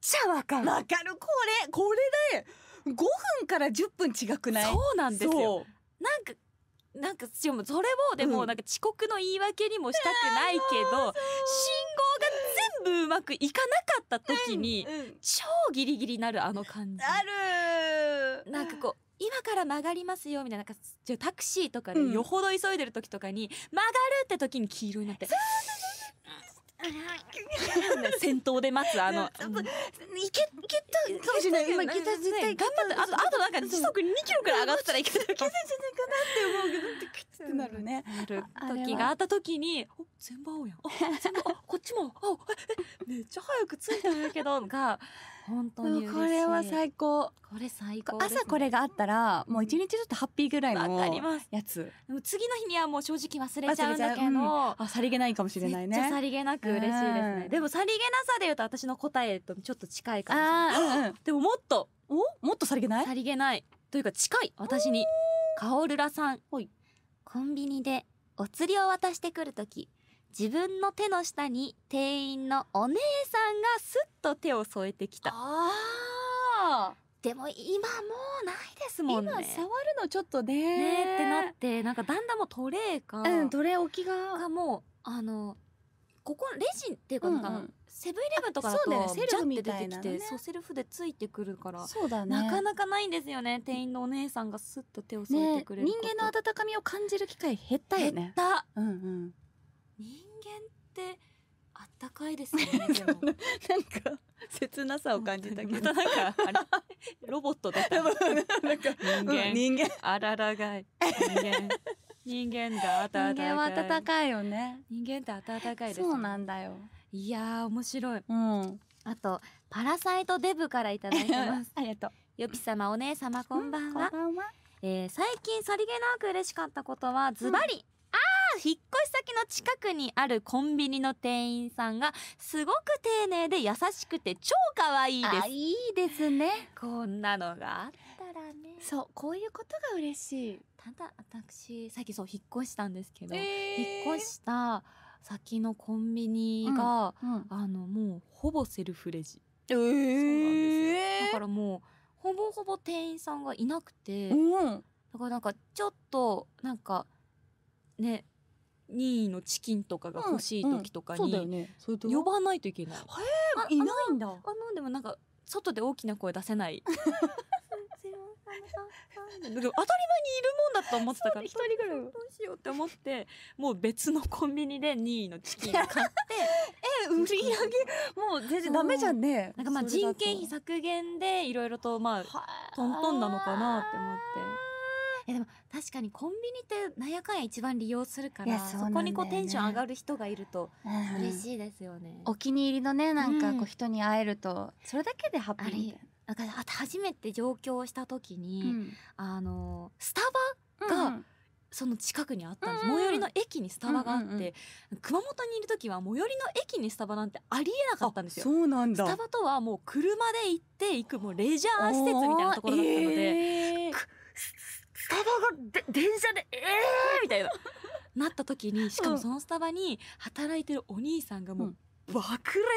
ちゃわかるわかるこれこれだよ5分から10分違くないそうなんですよなんかなんかしかもそれをでもなんか遅刻の言い訳にもしたくないけど、信号が全部うまくいかなかった時に、超ギリギリなるあの感じ。あるなんかこう今から曲がりますよみたいななんかタクシーとかでよほど急いでる時とかに、曲がるって時に黄色になって。そうそうそう戦闘で待つあの、いけいけたかもしれない今いけた絶対頑張ってあとあとなんか時速2キロくらい上がったらいけたいけたじゃないかなって思うけどクッてなるねなる時があった時に「全部青やん全部こっちもあめっちゃ早くついたんやけど」が本当にこれは最高これ最高、ね、朝これがあったらもう一日ちょっとハッピーぐらいのやつでも次の日にはもう正直忘れちゃうんだけど、うん、あさりげないかもしれないねさりげなく嬉しいですね、うん、でもさりげなさで言うと私の答えとちょっと近いかもしれない、うん、でももっとおもっとさりげないさりげないというか近い私にカオルラさんコンビニでお釣りを渡してくるとき自分の手の下に店員のお姉さんがすっと手を添えてきたああでも今もうないですもんね今触るのちょっとねねってなってなんかだんだんもうトレーか、うん、トレー置きががもうあのここレジっていうかなんか、うんうん、セブンイレブンとかだとそうだ、ね、セルフみたいな、ね、てそうセルフでついてくるからそうだ、ね、なかなかないんですよね店員のお姉さんがスッと手を添えてくれる、ね、人間の温かみを感じる機会減ったよね減った、うんうん、人間ってあったかいですね なんか切なさを感じたけど なんかロボットだった人間、人間あららがい人間が温かい人間は温かいよね人間って温かいです、そうなんだよいや面白い、うん、あとパラサイトデブからいただいてます ありがとうよぴ様お姉様こんばんはうん、こんばんはえー、最近さりげなく嬉しかったことはズバリ、うん引っ越し先の近くにあるコンビニの店員さんがすごく丁寧で優しくて超可愛いですいいですねこんなのがあったらねそうこういうことが嬉しいただ私さっきそう引っ越したんですけど、えー、引っ越した先のコンビニが、うんうん、あのもうほぼセルフレジ、えー、そうなんですよだからもうほぼほぼ店員さんがいなくて、うん、だからなんかちょっとなんかね2位のチキンとかが欲しい時とかに、呼ばないといけない。へえ、いないんだ。あのでもなんか外で大きな声出せない。当たり前にいるもんだと思ってたから一人ぐらいどうしようって思ってもう別のコンビニで2位のチキン買って え売り上げもう全然ダメじゃんねなんかまあ人件費削減でいろいろとまあトントンなのかなって思って。やでも確かにコンビニってなんやかんや一番利用するからそ,、こにこうテンション上がる人がいると嬉しいですよね、お気に入りのねなんかこう人に会えると、それだけでハッピーなんか初めて上京した時に、あのスタバが、その近くにあったんです、最寄りの駅にスタバがあって、熊本にいる時は最寄りの駅にスタバなんてありえなかったんですよそうなんだスタバとはもう車で行って行くもうレジャー施設みたいなところだったので、えー、スタバが電車で、ええー、みたいな、なった時に、しかもそのスタバに働いてるお兄さんがもう、爆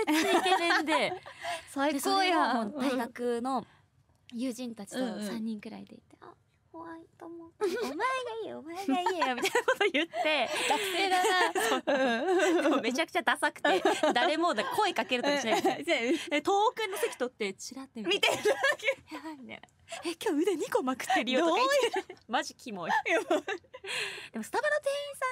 裂イケメンで、最高や大学の友人たちと3人くらいで行怖いと思うお前がいいよお前がいいよみたいなこと言って学生だなめちゃくちゃダサくて誰も声かけるとしないで遠くの席取ってチラって見てるだけやばいみえ今日腕2個まくってるよとか言ってマジキモいでもスタバの店員さんっ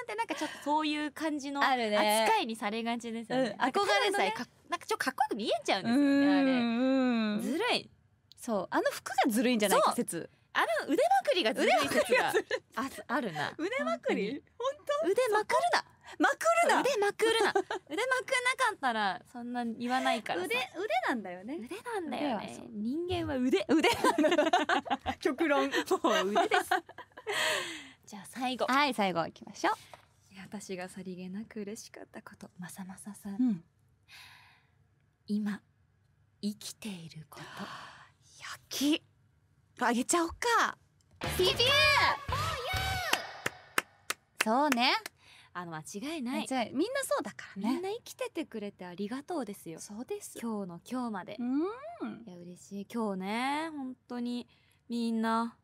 てなんかちょっとそういう感じの扱いにされがちですよね、ねうん、憧れさえかなんかちょっとかっこよく見えちゃうんですよねあれずるいそうあの服がずるいんじゃないか説あの腕まくりがずるい説がああるな腕まくり本当腕まくるなまくるな腕まくるな腕まくなかったらそんな言わないから腕腕なんだよね腕なんだよね人間は腕腕 極論もう腕です じゃあ最後はい最後いきましょう私がさりげなく嬉しかったことまさまささん、うん、今生きていること 焼きあげちゃおうかピピューそうねあの間違いないみんなそうだからねみんな生きててくれてありがとうですよそうです今日の今日までうんいや嬉しい今日ね本当にみんな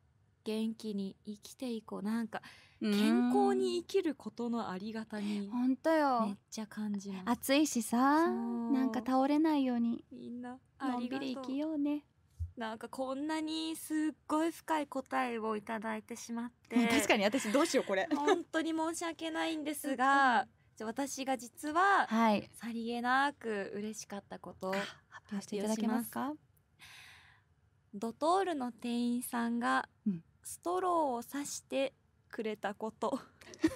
元気に生きていこうなんか健康に生きることのありがたみ本当よめっちゃ感じます暑いしさなんか倒れないようにみんなのんびり生きようねなんかこんなにすっごい深い答えをいただいてしまって 確かに私どうしようこれ本当に申し訳ないんですが私が実は、はい、さりげなく嬉しかったこと発表していただけますかドトールの店員さんがストローを刺してくれたこと、う ん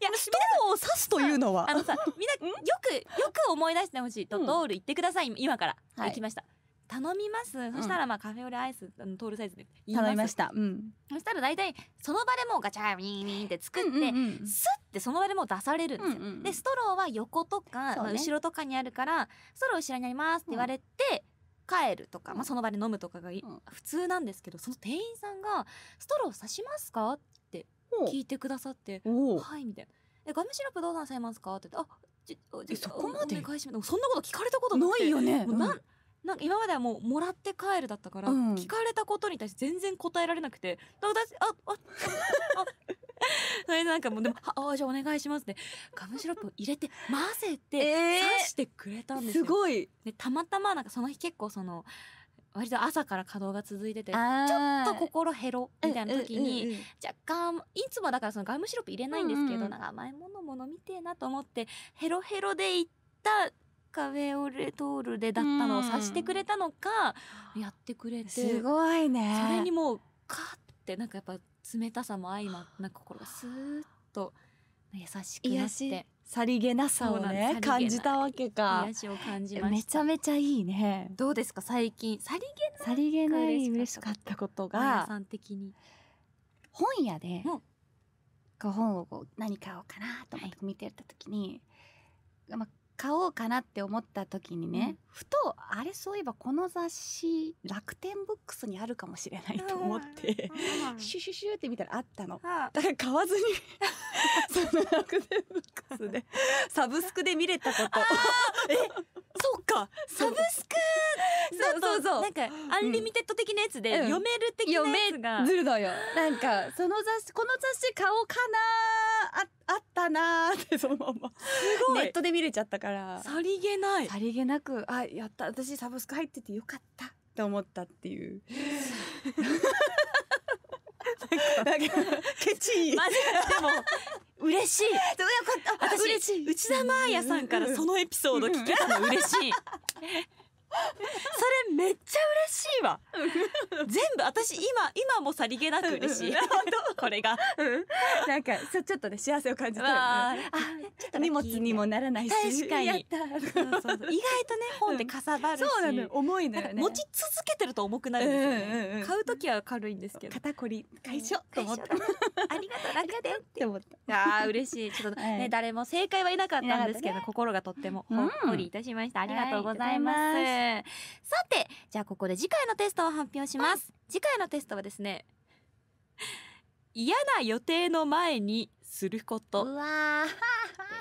いやストローを刺すというのはあのさみんなよくよく思い出してほしいドトール行ってください今からはい。行きました頼みます、そしたらまあカフェオレアイスあのトールサイズで頼みました、うん、そしたら大体その場でもうガチャウィンウンって作って、うんスッてその場でもう出されるんですよ、でストローは横とか、後ろとかにあるからストロー後ろにありますって言われて、帰るとか、まあ、その場で飲むとかが、普通なんですけどその店員さんが「ストロー刺しますか?」って聞いてくださって「はい」みたいな「えガムシロップどうなさいますか?」って言って「あじじそこまでお願いします」そんなこと聞かれたことないよね。うなんなんか今まではもうもらって帰るだったから、うん、聞かれたことに対して全然答えられなくて、私、あ、あ、あ、あ それなんかもうでも、あ、じゃあお願いしますて「ガムシロップを入れて、混ぜて、出刺してくれたんですよ。すごい。で、たまたまなんかその日結構その、割と朝から稼働が続いててちょっと心ヘロみたいな時に若干いつもだからそのガムシロップ入れないんですけど、なんか甘いものものみてえなと思ってヘロヘロで行ったカフェオレトールでだったのを察してくれたのか、やってくれてすごいねそれにもうカッてなんかやっぱ冷たさも相まってなんか心がスーッと優しくなって。さりげなさをね感じたわけかめちゃめちゃいいねどうですか最近さりげなさりげない嬉しかったことが本屋で、うん、こう本をこう何買おうかなと思って見てた時に、まあ、買おうかなって思った時にね、うん、ふとあれそういえばこの雑誌楽天ブックスにあるかもしれないと思って、うんシュシュシュって見たらあったの、だから買わずに その楽天ブックスでサブスクで見れたことえそっかサブスクそうそうそうなんかアンリミテッド的なやつで読める的なやつが、読めるのよなんかその雑誌この雑誌買おうかなーあったなーってそのままネットで見れちゃったからさりげないさりげなくあやった私サブスク入っててよかったって思ったっていうケチマジでも嬉しい。よかった。私嬉しい。内田真彩さんからそのエピソード聞けたの嬉しい。それめっちゃ嬉しいわ全部私今今もさりげなく嬉しいこれが、うん、なんかちょっとね幸せを感じたる、ね、あちょっと荷物にもならないし確かにそうそうそう意外とね本ってかさばるし、うん、そうなの重いのよね持ち続けてると重くなるんですよね、うんうんうん、買う時は軽いんですけど肩こり解消と思った、うありがとうって思ったあ嬉しいちょっとね、はい、誰も正解はいなかったんですけど、ね、心がとってもほっこりいたしました、ありがとうございます、はいねさてじゃあここで次回のテストを発表します、次回のテストはですね嫌な予定の前にすること。うわ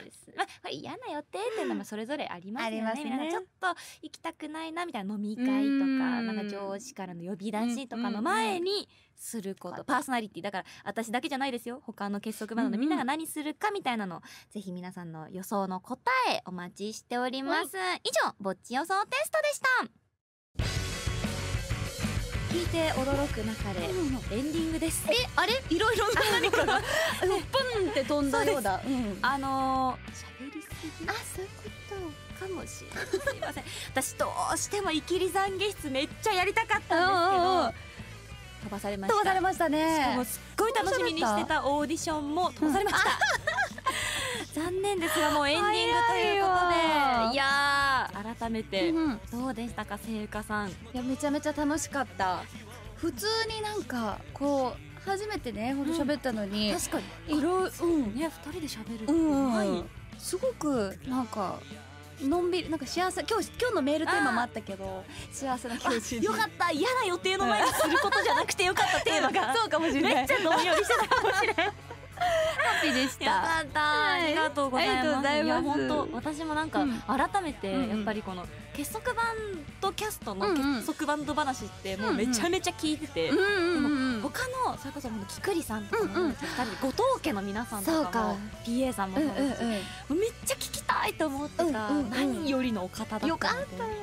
です。まあ、これ嫌な予定っていうのもそれぞれありますよね。ありますね。ちょっと行きたくないなみたいな飲み会とか、なんか上司からの呼び出しとかの前にすること。パーソナリティだから私だけじゃないですよ。他の結束バンドのみんなが何するかみたいなの、ぜひ皆さんの予想の答えお待ちしております。以上、ぼっち予想テストでした。聞いて驚く中でエンディングですえあれいろいろな何かがポンって飛んだようだ、うん、あの喋りすぎあそういうことかもしれないすいません 私どうしてもいきり懺悔室めっちゃやりたかったんですけど飛ばされました飛ばされましたねしかもすっごい楽しみにしてたオーディションも飛ばされました、うん、残念ですがもうエンディングということでいや改めて、うん、どうでしたかせいさんいやめちゃめちゃ楽しかった普通になんかこう初めてねほんと喋ったのに、うん、確かにいろうんね2人で喋るって、うんはい、すごくなんかのんびりなんか幸せ今日今日のメールテーマもあったけど幸せな気持ちよかった嫌な予定の前にすることじゃなくてよかったテーマが そうかもしれないめっちゃのんびりしてたかもしれないハッピーでしたよかった、ありがとうございますいや本当私もなんか、改めてやっぱりこの結束バンドキャストの結束バンド話ってもうめちゃめちゃ聞いてて、他のそれこそのきくりさんとかも、うん後藤家の皆さんとかも PA さんもそうですめっちゃ聞きたいと思ってた、何よりのお方だったので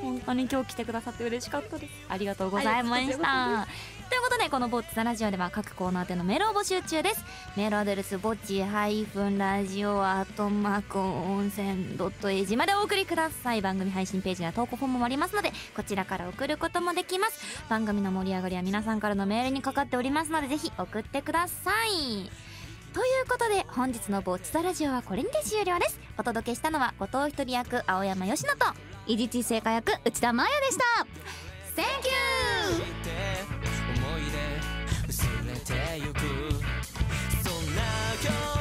本当に今日来てくださって嬉しかったですありがとうございました。ということでこのボッツさラジオでは各コーナーでのメールを募集中ですメールアドレスボッチハイフンラジオアットマコン温泉ドットエジまでお送りください番組配信ページや投稿フォームもありますのでこちらから送ることもできます番組の盛り上がりは皆さんからのメールにかかっておりますのでぜひ送ってくださいということで本日の「ボッツさラジオ」はこれにて終了ですお届けしたのは後藤ひとり役青山よしのと伊地知聖火役内田真彩でした Thank you 思い出薄れてゆくそんな今日